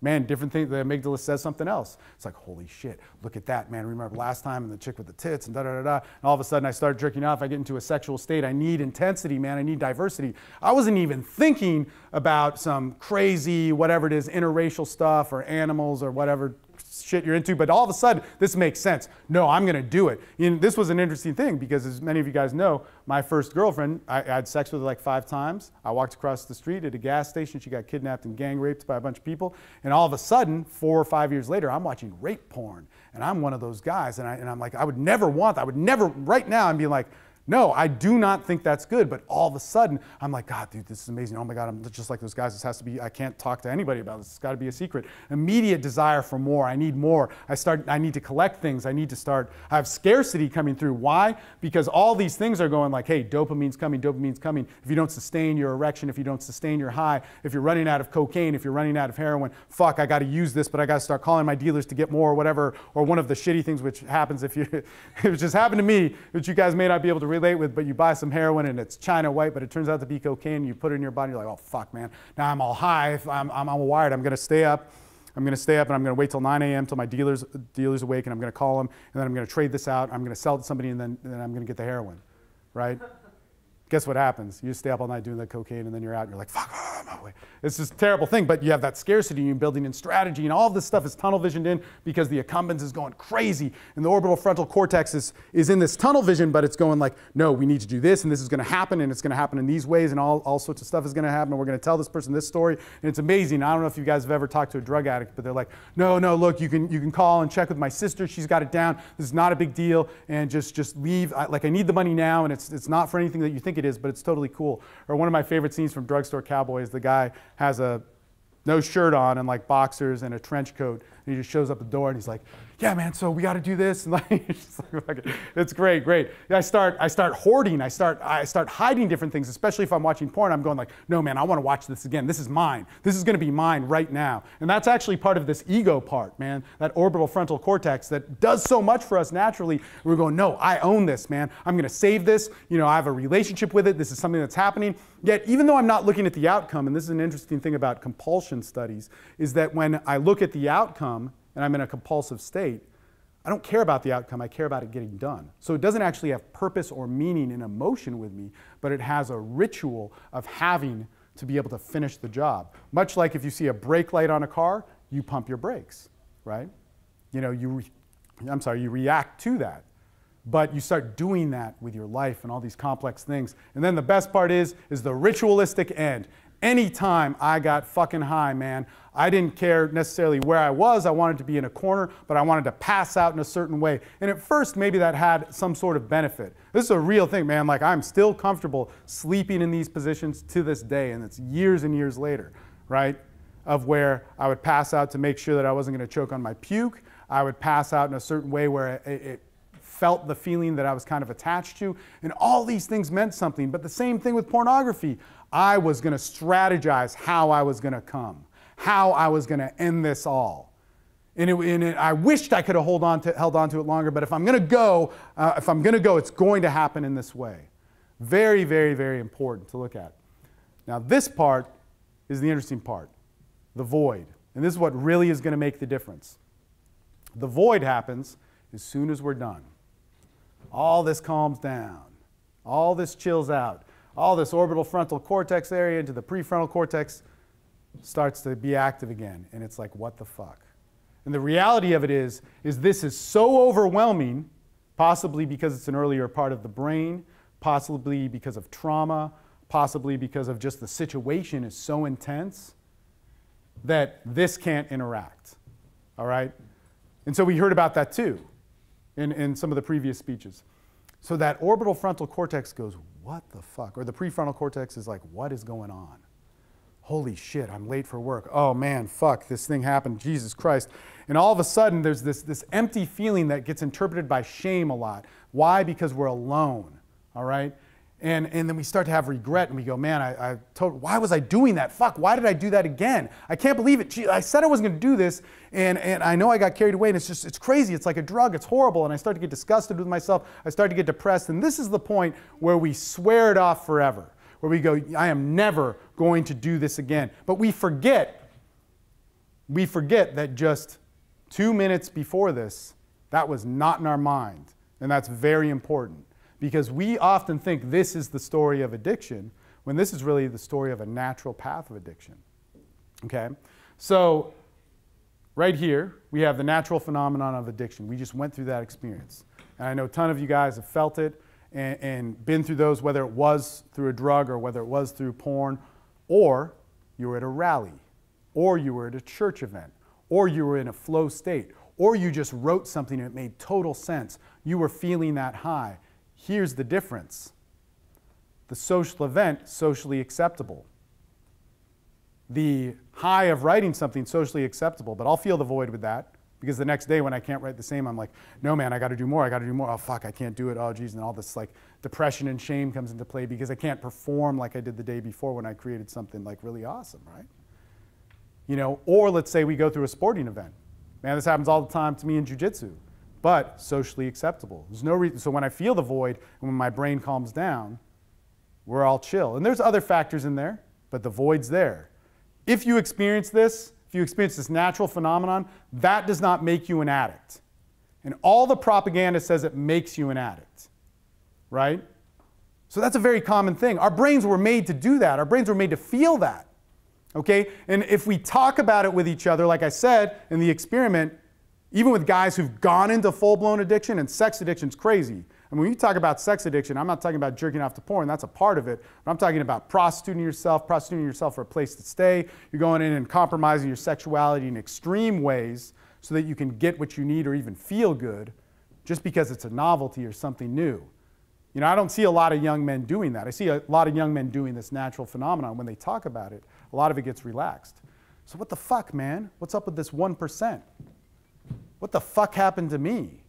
Man, different thing. the amygdala says something else. It's like, holy shit, look at that, man. Remember last time and the chick with the tits and da da da da. And all of a sudden I start jerking off. I get into a sexual state. I need intensity, man. I need diversity. I wasn't even thinking about some crazy, whatever it is, interracial stuff or animals or whatever shit you're into, but all of a sudden this makes sense. No, I'm gonna do it. You know, this was an interesting thing because, as many of you guys know, my first girlfriend, I, I had sex with her like five times. I walked across the street at a gas station. She got kidnapped and gang raped by a bunch of people. And all of a sudden, four or five years later, I'm watching rape porn, and I'm one of those guys. And, I, and I'm like, I would never want that. I would never, right now, I'm being like, no, I do not think that's good. But all of a sudden, I'm like, God, dude, this is amazing. Oh my God, I'm just like those guys. This has to be, I can't talk to anybody about this. It's got to be a secret. Immediate desire for more. I need more. I start, I need to collect things. I need to start, I have scarcity coming through. Why? Because all these things are going like, hey, dopamine's coming, dopamine's coming. If you don't sustain your erection, if you don't sustain your high, if you're running out of cocaine, if you're running out of heroin, fuck, I got to use this, but I got to start calling my dealers to get more or whatever. Or one of the shitty things which happens if you, it just happened to me, that you guys may not be able to really relate with, but you buy some heroin and it's China white, but it turns out to be cocaine. You put it in your body, you're like, oh fuck, man. Now I'm all high. I'm, I'm, I'm wired. I'm gonna stay up. I'm going to stay up and I'm going to wait till 9 a.m. till my dealer's, dealer's awake and I'm going to call him and then I'm going to trade this out. I'm going to sell it to somebody and then, and then I'm going to get the heroin, right? guess what happens? You stay up all night doing the cocaine and then you're out and you're like, fuck, oh, my way. It's just a terrible thing, but you have that scarcity and you're building in strategy and all this stuff is tunnel visioned in because the accumbens is going crazy and the orbital frontal cortex is, is in this tunnel vision, but it's going like, no, we need to do this and this is gonna happen and it's gonna happen in these ways and all, all sorts of stuff is gonna happen and we're gonna tell this person this story and it's amazing. I don't know if you guys have ever talked to a drug addict, but they're like, no, no, look, you can, you can call and check with my sister, she's got it down, this is not a big deal and just, just leave, I, like I need the money now and it's, it's not for anything that you think it is, but it's totally cool. Or one of my favorite scenes from Drugstore Cowboy is the guy has a no shirt on and like boxers and a trench coat, and he just shows up the door and he's like, yeah, man, so we got to do this. And like, it's, it's great, great. I start, I start hoarding. I start, I start hiding different things, especially if I'm watching porn. I'm going like, no, man, I want to watch this again. This is mine. This is going to be mine right now. And that's actually part of this ego part, man, that orbital frontal cortex that does so much for us naturally. We're going, no, I own this, man. I'm going to save this. You know, I have a relationship with it. This is something that's happening. Yet, even though I'm not looking at the outcome, and this is an interesting thing about compulsion studies, is that when I look at the outcome, and I'm in a compulsive state, I don't care about the outcome, I care about it getting done. So it doesn't actually have purpose or meaning and emotion with me, but it has a ritual of having to be able to finish the job. Much like if you see a brake light on a car, you pump your brakes, right? You know, you, I'm sorry, you react to that. But you start doing that with your life and all these complex things. And then the best part is, is the ritualistic end. Anytime I got fucking high, man, I didn't care necessarily where I was. I wanted to be in a corner, but I wanted to pass out in a certain way. And at first, maybe that had some sort of benefit. This is a real thing, man. Like, I'm still comfortable sleeping in these positions to this day, and it's years and years later, right? Of where I would pass out to make sure that I wasn't going to choke on my puke. I would pass out in a certain way where it, it felt the feeling that I was kind of attached to. And all these things meant something. But the same thing with pornography. I was going to strategize how I was going to come, how I was going to end this all. And, it, and it, I wished I could have hold on to, held on to it longer, but if I'm going to go, uh, if I'm going to go, it's going to happen in this way. Very, very, very important to look at. Now, this part is the interesting part the void. And this is what really is going to make the difference. The void happens as soon as we're done. All this calms down, all this chills out all this orbital frontal cortex area into the prefrontal cortex starts to be active again. And it's like, what the fuck? And the reality of it is, is this is so overwhelming, possibly because it's an earlier part of the brain, possibly because of trauma, possibly because of just the situation is so intense that this can't interact. All right? And so we heard about that too in, in some of the previous speeches. So that orbital frontal cortex goes what the fuck? Or the prefrontal cortex is like, what is going on? Holy shit, I'm late for work. Oh man, fuck, this thing happened, Jesus Christ. And all of a sudden, there's this, this empty feeling that gets interpreted by shame a lot. Why? Because we're alone, all right? And, and then we start to have regret and we go, man, I, I told, why was I doing that? Fuck, why did I do that again? I can't believe it. Gee, I said I wasn't gonna do this and, and I know I got carried away and it's just, it's crazy. It's like a drug, it's horrible. And I start to get disgusted with myself. I start to get depressed. And this is the point where we swear it off forever, where we go, I am never going to do this again. But we forget, we forget that just two minutes before this, that was not in our mind. And that's very important. Because we often think this is the story of addiction, when this is really the story of a natural path of addiction. Okay? So, right here, we have the natural phenomenon of addiction. We just went through that experience. And I know a ton of you guys have felt it and, and been through those, whether it was through a drug or whether it was through porn, or you were at a rally, or you were at a church event, or you were in a flow state, or you just wrote something and it made total sense. You were feeling that high. Here's the difference the social event, socially acceptable. The high of writing something, socially acceptable, but I'll feel the void with that because the next day when I can't write the same, I'm like, no, man, I gotta do more, I gotta do more. Oh, fuck, I can't do it. Oh, geez. And all this like depression and shame comes into play because I can't perform like I did the day before when I created something like really awesome, right? You know, or let's say we go through a sporting event. Man, this happens all the time to me in jujitsu but socially acceptable. There's no reason. So when I feel the void, and when my brain calms down, we're all chill. And there's other factors in there, but the void's there. If you experience this, if you experience this natural phenomenon, that does not make you an addict. And all the propaganda says it makes you an addict, right? So that's a very common thing. Our brains were made to do that. Our brains were made to feel that. Okay? And if we talk about it with each other, like I said in the experiment, even with guys who've gone into full blown addiction, and sex addiction's crazy. And when you talk about sex addiction, I'm not talking about jerking off to porn, that's a part of it. But I'm talking about prostituting yourself, prostituting yourself for a place to stay. You're going in and compromising your sexuality in extreme ways so that you can get what you need or even feel good just because it's a novelty or something new. You know, I don't see a lot of young men doing that. I see a lot of young men doing this natural phenomenon. When they talk about it, a lot of it gets relaxed. So, what the fuck, man? What's up with this 1%? what the fuck happened to me?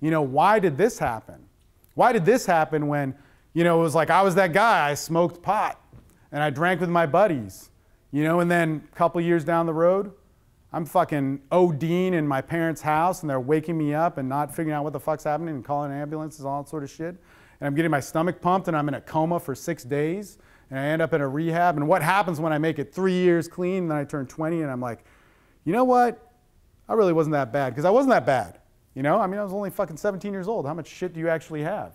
You know, why did this happen? Why did this happen when, you know, it was like I was that guy, I smoked pot and I drank with my buddies, you know, and then a couple years down the road, I'm fucking ODing in my parents' house and they're waking me up and not figuring out what the fuck's happening and calling ambulances and all that sort of shit. And I'm getting my stomach pumped and I'm in a coma for six days and I end up in a rehab. And what happens when I make it three years clean and then I turn 20 and I'm like, you know what? I really wasn't that bad because I wasn't that bad. You know, I mean, I was only fucking 17 years old. How much shit do you actually have?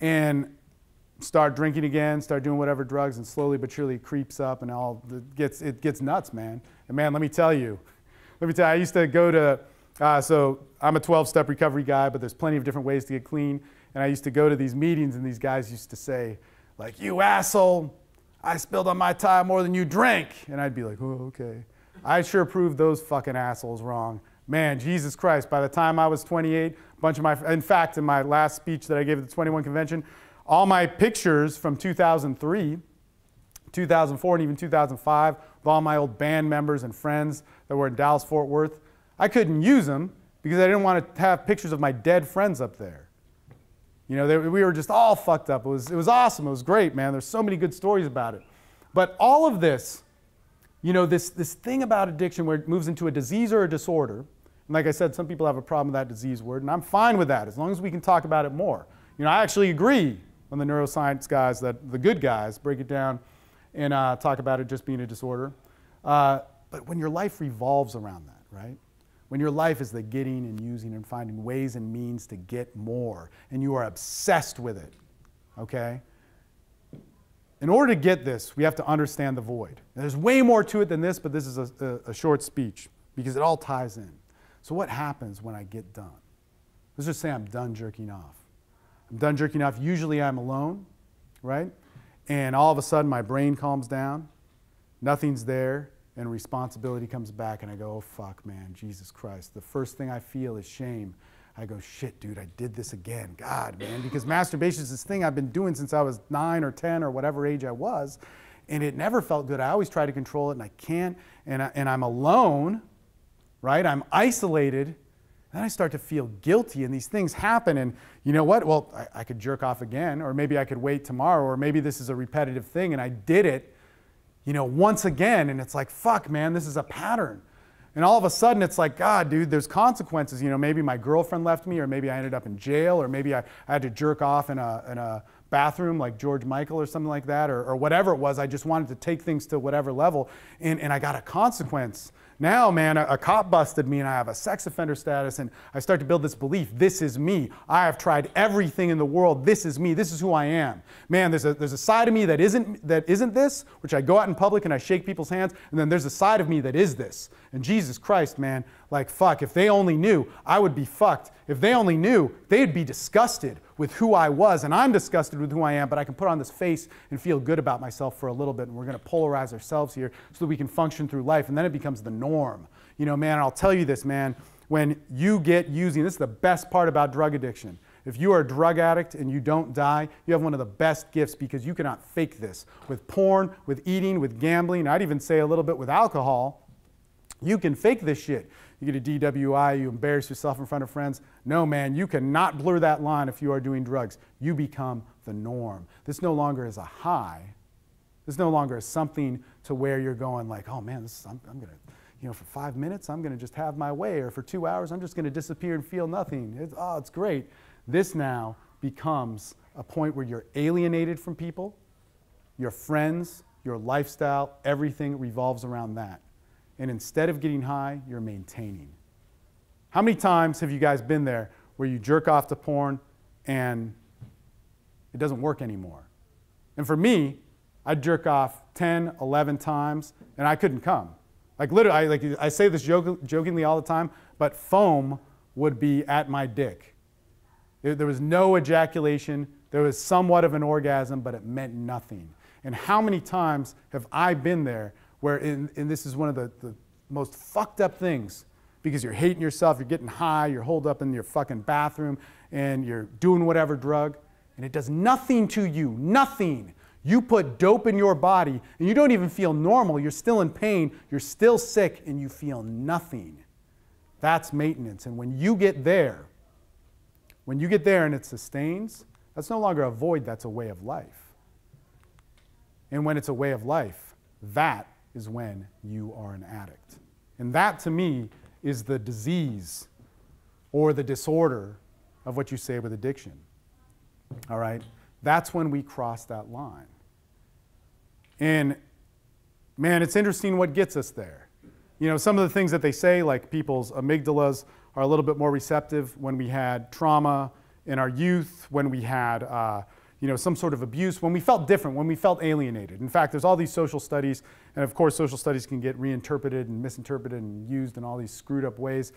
And start drinking again, start doing whatever drugs, and slowly but surely creeps up and all it gets it gets nuts, man. And man, let me tell you, let me tell you, I used to go to uh, so I'm a 12-step recovery guy, but there's plenty of different ways to get clean. And I used to go to these meetings, and these guys used to say, like, "You asshole, I spilled on my tie more than you drank," and I'd be like, "Oh, okay." I sure proved those fucking assholes wrong. Man, Jesus Christ, by the time I was 28, a bunch of my, in fact, in my last speech that I gave at the 21 convention, all my pictures from 2003, 2004, and even 2005, with all my old band members and friends that were in Dallas, Fort Worth, I couldn't use them because I didn't want to have pictures of my dead friends up there. You know, they, we were just all fucked up. It was, it was awesome. It was great, man. There's so many good stories about it. But all of this you know, this, this thing about addiction where it moves into a disease or a disorder, and like I said, some people have a problem with that disease word, and I'm fine with that as long as we can talk about it more. You know, I actually agree when the neuroscience guys, that the good guys, break it down and uh, talk about it just being a disorder. Uh, but when your life revolves around that, right? When your life is the getting and using and finding ways and means to get more, and you are obsessed with it, okay? In order to get this, we have to understand the void. Now, there's way more to it than this, but this is a, a, a short speech because it all ties in. So, what happens when I get done? Let's just say I'm done jerking off. I'm done jerking off. Usually I'm alone, right? And all of a sudden my brain calms down, nothing's there, and responsibility comes back, and I go, oh, fuck, man, Jesus Christ. The first thing I feel is shame I go, shit, dude, I did this again. God, man, because masturbation is this thing I've been doing since I was nine or 10 or whatever age I was. And it never felt good. I always try to control it and I can't. And, I, and I'm alone, right? I'm isolated. Then I start to feel guilty and these things happen. And you know what? Well, I, I could jerk off again, or maybe I could wait tomorrow, or maybe this is a repetitive thing and I did it, you know, once again. And it's like, fuck, man, this is a pattern. And all of a sudden, it's like, God, dude, there's consequences. You know, maybe my girlfriend left me, or maybe I ended up in jail, or maybe I, I had to jerk off in a, in a bathroom like George Michael or something like that, or, or whatever it was. I just wanted to take things to whatever level, and, and I got a consequence. Now, man, a, a, cop busted me and I have a sex offender status, and I start to build this belief this is me. I have tried everything in the world. This is me. This is who I am. Man, there's a, there's a side of me that isn't, that isn't this, which I go out in public and I shake people's hands, and then there's a side of me that is this. And Jesus Christ, man, like, fuck, if they only knew, I would be fucked. If they only knew, they'd be disgusted with who I was. And I'm disgusted with who I am, but I can put on this face and feel good about myself for a little bit. And we're going to polarize ourselves here so that we can function through life. And then it becomes the norm. You know, man, I'll tell you this, man, when you get using, this is the best part about drug addiction. If you are a drug addict and you don't die, you have one of the best gifts because you cannot fake this. With porn, with eating, with gambling, I'd even say a little bit with alcohol, you can fake this shit you get a DWI, you embarrass yourself in front of friends. No, man, you cannot blur that line if you are doing drugs. You become the norm. This no longer is a high. This no longer is something to where you're going like, oh man, this is, I'm, I'm gonna, you know, for five minutes I'm gonna just have my way, or for two hours I'm just gonna disappear and feel nothing. It's, oh, it's great. This now becomes a point where you're alienated from people, your friends, your lifestyle, everything revolves around that and instead of getting high, you're maintaining. How many times have you guys been there where you jerk off to porn and it doesn't work anymore? And for me, i jerk off 10, 11 times and I couldn't come. Like literally, I, like, I say this joke, jokingly all the time, but foam would be at my dick. There, there was no ejaculation. There was somewhat of an orgasm, but it meant nothing. And how many times have I been there where, in, and this is one of the, the most fucked up things because you're hating yourself, you're getting high, you're holed up in your fucking bathroom, and you're doing whatever drug, and it does nothing to you, nothing. You put dope in your body, and you don't even feel normal. You're still in pain, you're still sick, and you feel nothing. That's maintenance. And when you get there, when you get there and it sustains, that's no longer a void, that's a way of life. And when it's a way of life, that is when you are an addict. And that to me is the disease or the disorder of what you say with addiction. All right? That's when we cross that line. And man, it's interesting what gets us there. You know, some of the things that they say, like people's amygdalas are a little bit more receptive when we had trauma in our youth, when we had. Uh, you know, some sort of abuse, when we felt different, when we felt alienated. In fact, there's all these social studies, and of course, social studies can get reinterpreted and misinterpreted and used in all these screwed up ways.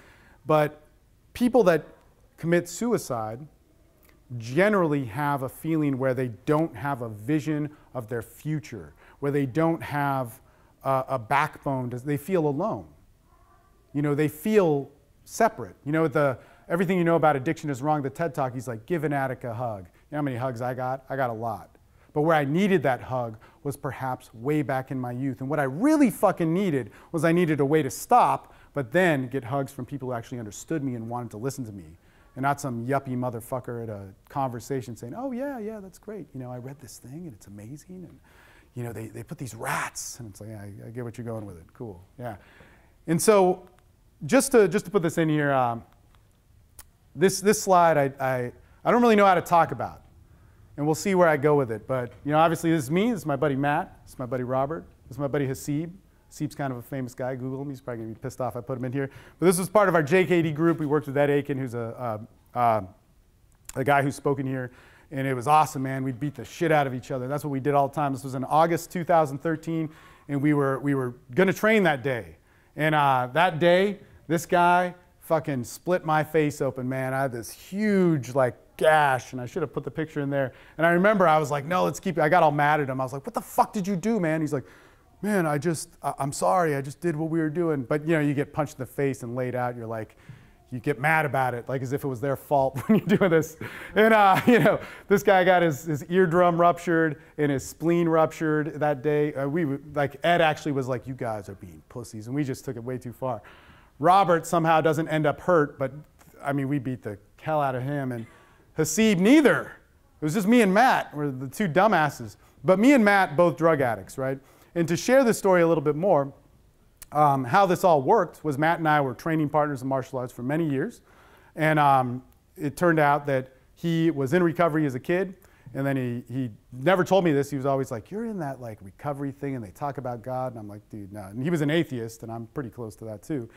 But people that commit suicide generally have a feeling where they don't have a vision of their future, where they don't have a backbone. They feel alone. You know, they feel separate. You know, the everything you know about addiction is wrong. The TED Talk, he's like, give an addict a hug know how many hugs I got? I got a lot. But where I needed that hug was perhaps way back in my youth. And what I really fucking needed was I needed a way to stop, but then get hugs from people who actually understood me and wanted to listen to me. And not some yuppie motherfucker at a conversation saying, oh, yeah, yeah, that's great. You know, I read this thing and it's amazing. And, you know, they, they put these rats. And it's like, yeah, I, I get what you're going with it. Cool. Yeah. And so just to, just to put this in here, um, this, this slide, I, I, I don't really know how to talk about and we'll see where I go with it. But you know, obviously this is me, this is my buddy Matt, this is my buddy Robert, this is my buddy Haseeb. Haseeb's kind of a famous guy, Google him, he's probably gonna be pissed off I put him in here. But this was part of our JKD group, we worked with Ed Aiken, who's a, a guy who's spoken here, and it was awesome, man. We beat the shit out of each other. That's what we did all the time. This was in August 2013, and we were, we were gonna train that day. And uh, that day, this guy fucking split my face open, man. I had this huge, like, gash and I should have put the picture in there. And I remember I was like, no, let's keep it. I got all mad at him. I was like, what the fuck did you do, man? He's like, man, I just, I, am sorry. I just did what we were doing. But you know, you get punched in the face and laid out. You're like, you get mad about it, like as if it was their fault when you're doing this. And uh, you know, this guy got his, his eardrum ruptured and his spleen ruptured that day. Uh, we like Ed actually was like, you guys are being pussies, and we just took it way too far. Robert somehow doesn't end up hurt, but I mean, we beat the hell out of him. And Hasib neither. It was just me and Matt, were the two dumbasses. But me and Matt, both drug addicts, right? And to share this story a little bit more, um, how this all worked was Matt and I were training partners in martial arts for many years. And um, it turned out that he was in recovery as a kid. And then he, he never told me this. He was always like, You're in that like recovery thing and they talk about God. And I'm like, Dude, no. And he was an atheist and I'm pretty close to that too.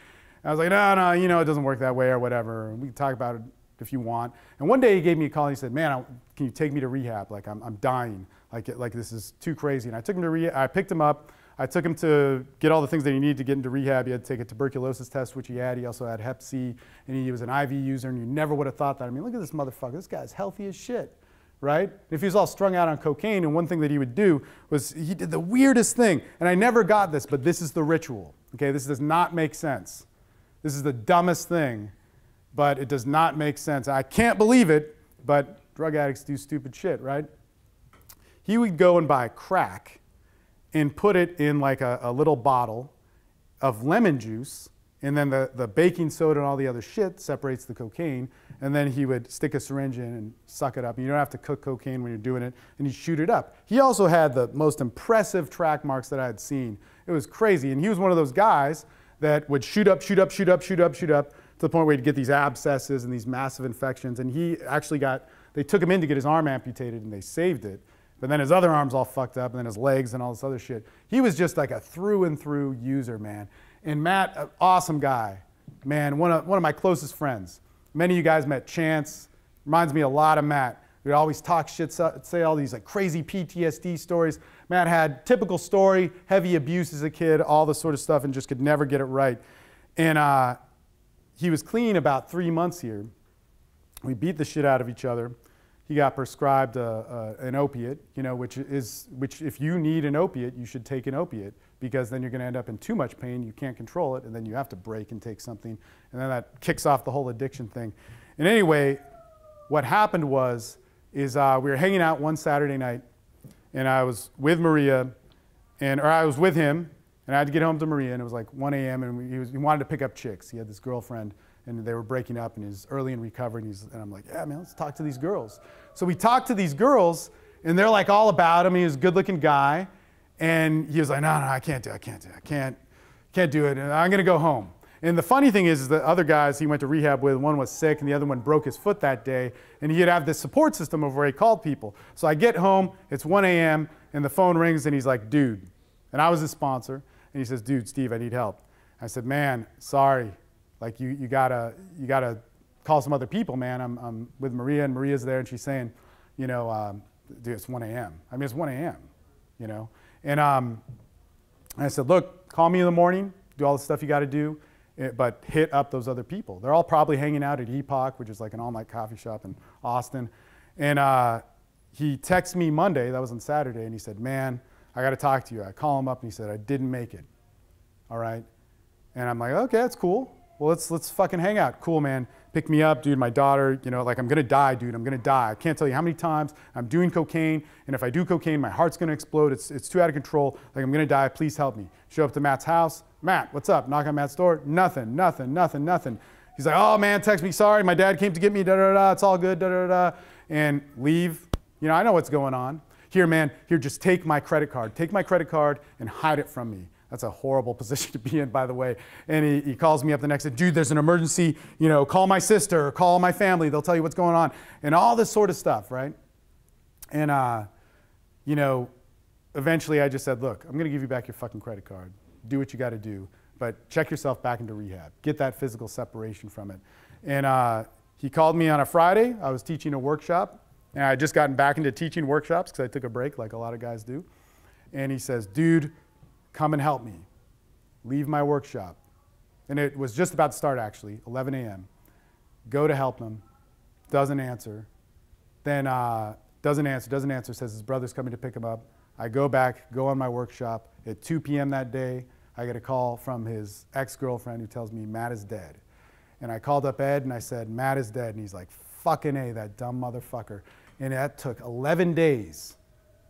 And I was like, No, no, you know, it doesn't work that way or whatever. We can talk about it if you want. And one day he gave me a call and he said, man, I, can you take me to rehab? Like I'm, I'm dying, like, like this is too crazy. And I took him to rehab, I picked him up, I took him to get all the things that he needed to get into rehab. He had to take a tuberculosis test, which he had. He also had Hep C, and he was an IV user, and you never would have thought that. I mean, look at this motherfucker. This guy's healthy as shit, right? If he was all strung out on cocaine, and one thing that he would do was he did the weirdest thing, and I never got this, but this is the ritual, okay? This does not make sense. This is the dumbest thing but it does not make sense. I can't believe it, but drug addicts do stupid shit, right? He would go and buy crack and put it in like a, a little bottle of lemon juice, and then the, the baking soda and all the other shit separates the cocaine, and then he would stick a syringe in and suck it up. You don't have to cook cocaine when you're doing it, and he'd shoot it up. He also had the most impressive track marks that I had seen. It was crazy, and he was one of those guys that would shoot up, shoot up, shoot up, shoot up, shoot up, to the point where he'd get these abscesses and these massive infections. And he actually got, they took him in to get his arm amputated and they saved it. But then his other arm's all fucked up and then his legs and all this other shit. He was just like a through and through user, man. And Matt, an awesome guy, man, one of, one of my closest friends. Many of you guys met Chance, reminds me a lot of Matt. We'd always talk shit, say all these like crazy PTSD stories. Matt had typical story, heavy abuse as a kid, all this sort of stuff, and just could never get it right. And, uh, he was clean about three months here. We beat the shit out of each other. He got prescribed a, a, an opiate, you know, which is, which if you need an opiate, you should take an opiate because then you're going to end up in too much pain. You can't control it, and then you have to break and take something. And then that kicks off the whole addiction thing. And anyway, what happened was, is uh, we were hanging out one Saturday night, and I was with Maria, and or I was with him, and I had to get home to Maria, and it was like 1 a.m., and he, was, he wanted to pick up chicks. He had this girlfriend, and they were breaking up, and he's early in recovery, and, he's, and I'm like, yeah, man, let's talk to these girls. So we talked to these girls, and they're like all about him. He was a good-looking guy, and he was like, no, no, I can't do it, I can't do it, I can't, can't do it, and I'm going to go home. And the funny thing is, is the other guys he went to rehab with, one was sick and the other one broke his foot that day. And he'd have this support system of where he called people. So I get home, it's 1 a.m., and the phone rings, and he's like, dude. And I was his sponsor. And he says, dude, Steve, I need help. I said, man, sorry. Like you, you gotta, you gotta call some other people, man. I'm, I'm with Maria and Maria's there and she's saying, you know, um, dude, it's 1 a.m. I mean, it's 1 a.m., you know? And um, I said, look, call me in the morning, do all the stuff you gotta do, eh, but hit up those other people. They're all probably hanging out at Epoch, which is like an all-night coffee shop in Austin. And uh, he texts me Monday, that was on Saturday, and he said, man, I got to talk to you. I call him up and he said, I didn't make it. All right. And I'm like, okay, that's cool. Well, let's, let's fucking hang out. Cool, man. Pick me up, dude. My daughter, you know, like I'm going to die, dude. I'm going to die. I can't tell you how many times I'm doing cocaine. And if I do cocaine, my heart's going to explode. It's, it's too out of control. Like I'm going to die. Please help me. Show up to Matt's house. Matt, what's up? Knock on Matt's door. Nothing, nothing, nothing, nothing. He's like, oh man, text me, sorry, my dad came to get me, da da da, it's all good, da da da, and leave. You know, I know what's going on. Here, man, here, just take my credit card. Take my credit card and hide it from me. That's a horrible position to be in, by the way. And he, he calls me up the next day, dude, there's an emergency, you know, call my sister, call my family, they'll tell you what's going on, and all this sort of stuff, right? And, uh, you know, eventually I just said, look, I'm going to give you back your fucking credit card. Do what you got to do, but check yourself back into rehab. Get that physical separation from it. And uh, he called me on a Friday. I was teaching a workshop and I just gotten back into teaching workshops because I took a break, like a lot of guys do. And he says, Dude, come and help me. Leave my workshop. And it was just about to start, actually, 11 a.m. Go to help him. Doesn't answer. Then uh, doesn't answer, doesn't answer, says his brother's coming to pick him up. I go back, go on my workshop. At 2 p.m. that day, I get a call from his ex girlfriend who tells me Matt is dead. And I called up Ed and I said, Matt is dead. And he's like, fucking A, that dumb motherfucker. And that took 11 days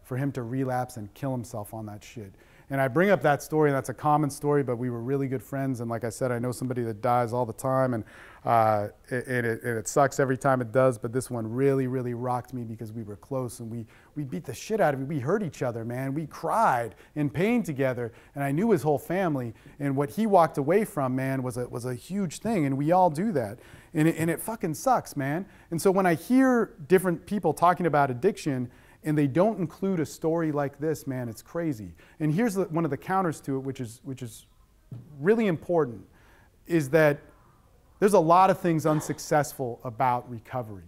for him to relapse and kill himself on that shit. And I bring up that story, and that's a common story, but we were really good friends. And like I said, I know somebody that dies all the time, and, uh, it, and, it, and, it, sucks every time it does. But this one really, really rocked me because we were close and we, we beat the shit out of it. We hurt each other, man. We cried in pain together. And I knew his whole family. And what he walked away from, man, was a, was a huge thing. And we all do that. And it, and it fucking sucks, man. And so when I hear different people talking about addiction and they don't include a story like this, man, it's crazy. And here's the, one of the counters to it, which is, which is really important, is that there's a lot of things unsuccessful about recovery.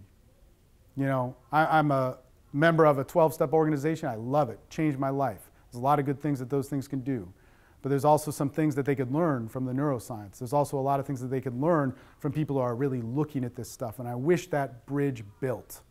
You know, I, am a member of a 12 step organization. I love it, changed my life. There's a lot of good things that those things can do but there's also some things that they could learn from the neuroscience. There's also a lot of things that they could learn from people who are really looking at this stuff. And I wish that bridge built.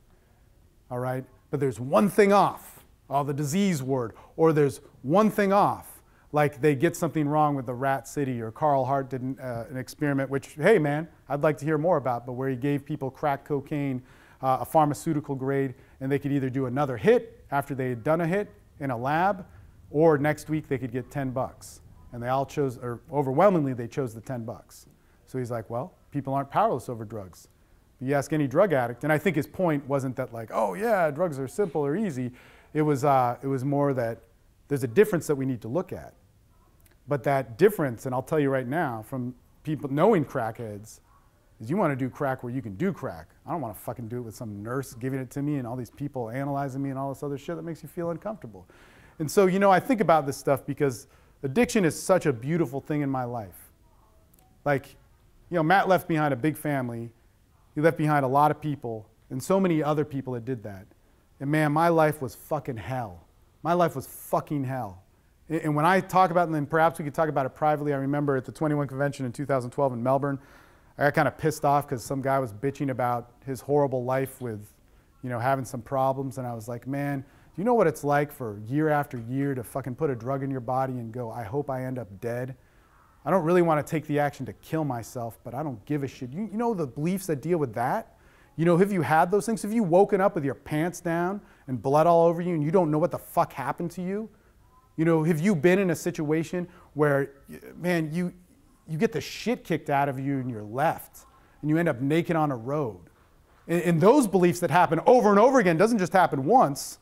All right? But there's one thing off, all oh, the disease word, or there's one thing off. Like they get something wrong with the rat city, or Carl Hart did an, uh, an experiment, which, hey man, I'd like to hear more about, but where he gave people crack cocaine, uh, a pharmaceutical grade, and they could either do another hit after they had done a hit in a lab, or next week they could get 10 bucks. And they all chose, or overwhelmingly they chose the 10 bucks. So he's like, well, people aren't powerless over drugs. But you ask any drug addict, and I think his point wasn't that like, oh yeah, drugs are simple or easy. It was, uh, it was more that there's a difference that we need to look at. But that difference, and I'll tell you right now, from people knowing crackheads, is you want to do crack where you can do crack. I don't want to fucking do it with some nurse giving it to me and all these people analyzing me and all this other shit that makes you feel uncomfortable. And so, you know, I think about this stuff because addiction is such a beautiful thing in my life. Like, you know, Matt left behind a big family, he left behind a lot of people, and so many other people that did that. And man, my life was fucking hell. My life was fucking hell. And when I talk about, it, and then perhaps we could talk about it privately, I remember at the 21 convention in 2012 in Melbourne, I got kind of pissed off because some guy was bitching about his horrible life with, you know, having some problems. And I was like, man, you know what it's like for year after year to fucking put a drug in your body and go, I hope I end up dead? I don't really want to take the action to kill myself, but I don't give a shit. You, you know the beliefs that deal with that? You know, have you had those things? Have you woken up with your pants down and blood all over you and you don't know what the fuck happened to you? You know, have you been in a situation where, man, you, you get the shit kicked out of you and you're left and you end up naked on a road? And, and those beliefs that happen over and over again doesn't just happen once,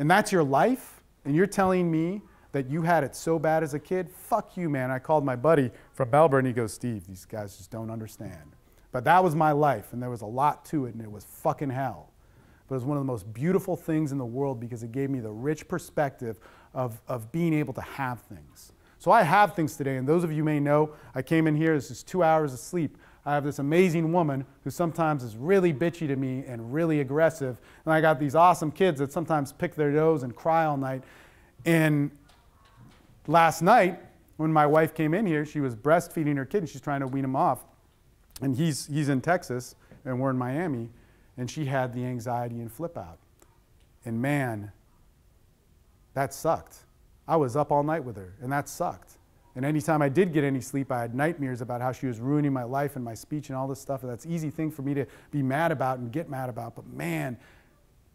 and that's your life, and you're telling me that you had it so bad as a kid, fuck you, man. I called my buddy from Melbourne, he goes, Steve, these guys just don't understand. But that was my life, and there was a lot to it, and it was fucking hell. But it was one of the most beautiful things in the world because it gave me the rich perspective of, of being able to have things. So I have things today, and those of you may know, I came in here, this is two hours of sleep. I have this amazing woman who sometimes is really bitchy to me and really aggressive. And I got these awesome kids that sometimes pick their nose and cry all night. And last night, when my wife came in here, she was breastfeeding her kid and she's trying to wean him off. And he's, he's in Texas and we're in Miami. And she had the anxiety and flip out. And man, that sucked. I was up all night with her and that sucked. And anytime I did get any sleep, I had nightmares about how she was ruining my life and my speech and all this stuff. And that's an easy thing for me to be mad about and get mad about. But man,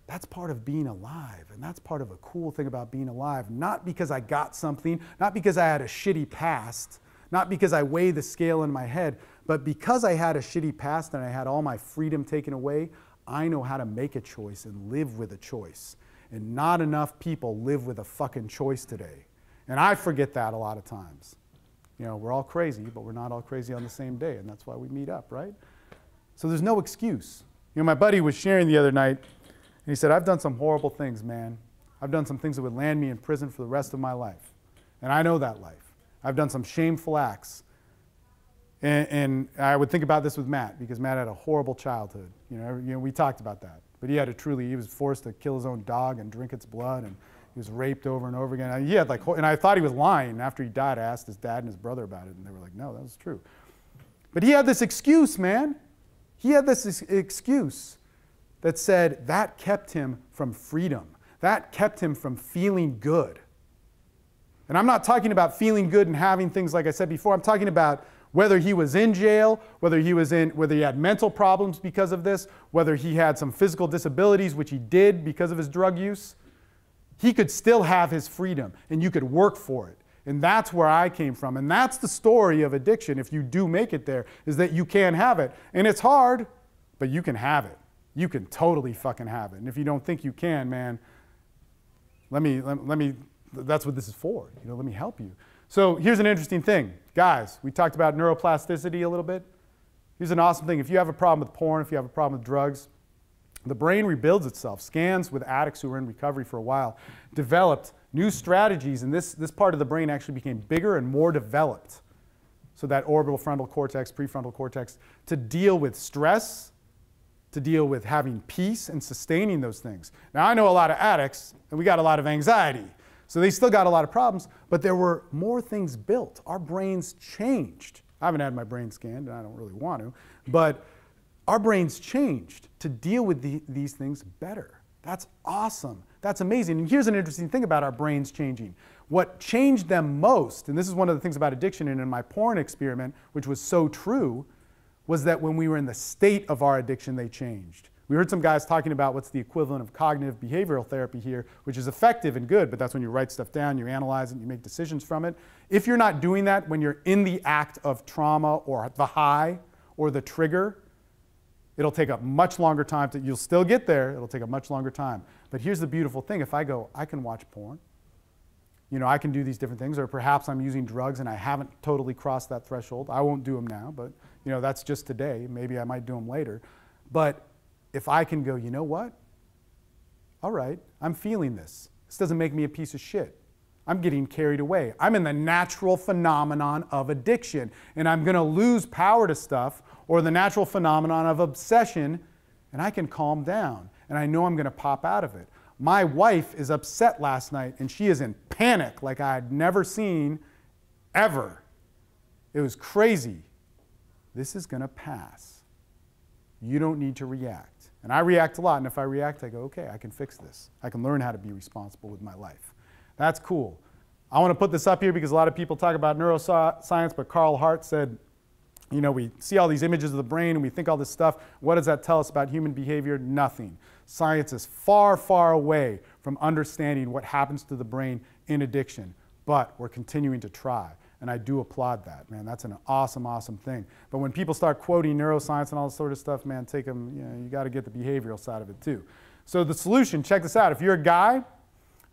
that's part of being alive. And that's part of a cool thing about being alive. Not because I got something, not because I had a shitty past, not because I weigh the scale in my head, but because I had a shitty past and I had all my freedom taken away, I know how to make a choice and live with a choice. And not enough people live with a fucking choice today. And I forget that a lot of times. You know, we're all crazy, but we're not all crazy on the same day, and that's why we meet up, right? So there's no excuse. You know, my buddy was sharing the other night, and he said, I've done some horrible things, man. I've done some things that would land me in prison for the rest of my life. And I know that life. I've done some shameful acts. And, and I would think about this with Matt, because Matt had a horrible childhood. You know, you know, we talked about that. But he had a truly, he was forced to kill his own dog and drink its blood and he was raped over and over again. And he had like, and I thought he was lying. After he died, I asked his dad and his brother about it, and they were like, no, that was true. But he had this excuse, man. He had this excuse that said that kept him from freedom. That kept him from feeling good. And I'm not talking about feeling good and having things like I said before. I'm talking about whether he was in jail, whether he was in whether he had mental problems because of this, whether he had some physical disabilities which he did because of his drug use he could still have his freedom and you could work for it. And that's where I came from. And that's the story of addiction, if you do make it there, is that you can have it. And it's hard, but you can have it. You can totally fucking have it. And if you don't think you can, man, let me, let, let me, that's what this is for. You know, let me help you. So here's an interesting thing. Guys, we talked about neuroplasticity a little bit. Here's an awesome thing. If you have a problem with porn, if you have a problem with drugs, the brain rebuilds itself. Scans with addicts who were in recovery for a while developed new strategies, and this, this part of the brain actually became bigger and more developed. So that orbital frontal cortex, prefrontal cortex, to deal with stress, to deal with having peace and sustaining those things. Now I know a lot of addicts, and we got a lot of anxiety. So they still got a lot of problems, but there were more things built. Our brains changed. I haven't had my brain scanned, and I don't really want to, but our brains changed to deal with the, these things better. That's awesome. That's amazing. And here's an interesting thing about our brains changing. What changed them most, and this is one of the things about addiction and in my porn experiment, which was so true, was that when we were in the state of our addiction, they changed. We heard some guys talking about what's the equivalent of cognitive behavioral therapy here, which is effective and good, but that's when you write stuff down, you analyze it, you make decisions from it. If you're not doing that when you're in the act of trauma or the high or the trigger, It'll take a much longer time to, you'll still get there, it'll take a much longer time. But here's the beautiful thing if I go, I can watch porn, you know, I can do these different things, or perhaps I'm using drugs and I haven't totally crossed that threshold. I won't do them now, but, you know, that's just today. Maybe I might do them later. But if I can go, you know what? All right, I'm feeling this. This doesn't make me a piece of shit. I'm getting carried away. I'm in the natural phenomenon of addiction, and I'm going to lose power to stuff or the natural phenomenon of obsession, and I can calm down and I know I'm going to pop out of it. My wife is upset last night and she is in panic like I had never seen ever. It was crazy. This is going to pass. You don't need to react. And I react a lot, and if I react, I go, okay, I can fix this. I can learn how to be responsible with my life. That's cool. I want to put this up here because a lot of people talk about neuroscience, but Carl Hart said you know, we see all these images of the brain and we think all this stuff. What does that tell us about human behavior? Nothing. Science is far, far away from understanding what happens to the brain in addiction, but we're continuing to try. And I do applaud that, man. That's an awesome, awesome thing. But when people start quoting neuroscience and all this sort of stuff, man, take them, you know, you got to get the behavioral side of it too. So the solution, check this out. If you're a guy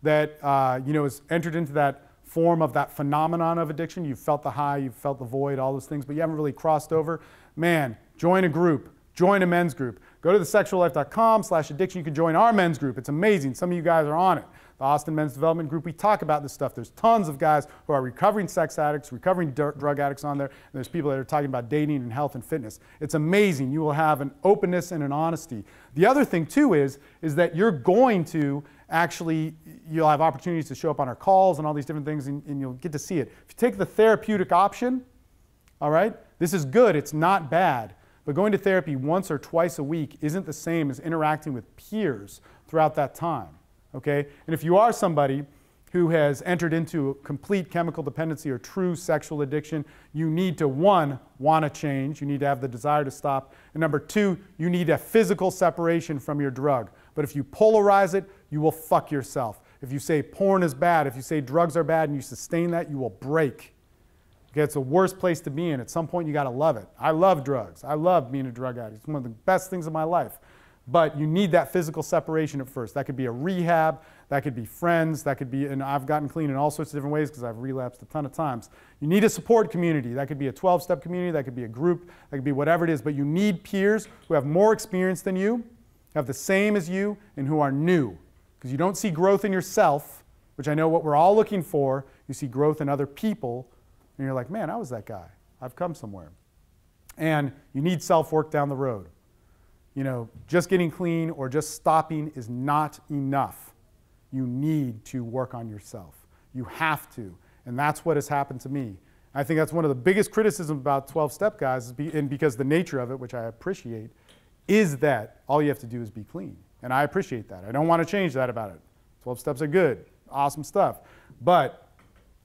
that, uh, you know, is entered into that form of that phenomenon of addiction. You've felt the high, you've felt the void, all those things, but you haven't really crossed over. Man, join a group. Join a men's group. Go to thesexuallife.com slash addiction. You can join our men's group. It's amazing. Some of you guys are on it. The Austin Men's Development Group, we talk about this stuff. There's tons of guys who are recovering sex addicts, recovering drug addicts on there. there's people that are talking about dating and health and fitness. It's amazing. You will have an openness and an honesty. The other thing too is, is that you're going to actually you'll have opportunities to show up on our calls and all these different things, and, and you'll get to see it. If you take the therapeutic option, all right, this is good, it's not bad. But going to therapy once or twice a week isn't the same as interacting with peers throughout that time. Okay? And if you are somebody who has entered into complete chemical dependency or true sexual addiction, you need to one, want to change, you need to have the desire to stop, and number two, you need a physical separation from your drug. But if you polarize it, you will fuck yourself. If you say porn is bad, if you say drugs are bad and you sustain that, you will break. Okay, it's the worst place to be in. At some point, you got to love it. I love drugs. I love being a drug addict. It's one of the best things of my life. But you need that physical separation at first. That could be a rehab, that could be friends, that could be, and I've gotten clean in all sorts of different ways because I've relapsed a ton of times. You need a support community. That could be a 12 step community, that could be a group, that could be whatever it is. But you need peers who have more experience than you, have the same as you, and who are new. Because you don't see growth in yourself, which I know what we're all looking for. You see growth in other people, and you're like, man, I was that guy. I've come somewhere. And you need self work down the road. You know, just getting clean or just stopping is not enough. You need to work on yourself. You have to. And that's what has happened to me. I think that's one of the biggest criticisms about 12 step guys, and because the nature of it, which I appreciate, is that all you have to do is be clean. And I appreciate that. I don't want to change that about it. 12 steps are good, awesome stuff. But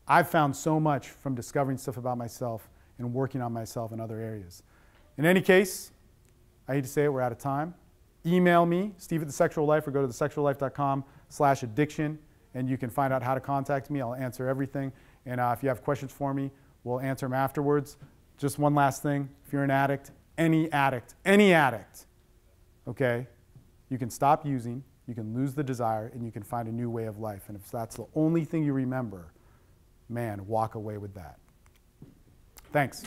I've found so much from discovering stuff about myself and working on myself in other areas. In any case, I hate to say it, we're out of time. Email me, steve at the Sexual Life, or go to thesexuallife.com slash addiction, and you can find out how to contact me. I'll answer everything. And uh, if you have questions for me, we'll answer them afterwards. Just one last thing. If you're an addict, any addict, any addict, okay, you can stop using, you can lose the desire, and you can find a new way of life. And if that's the only thing you remember, man, walk away with that. Thanks.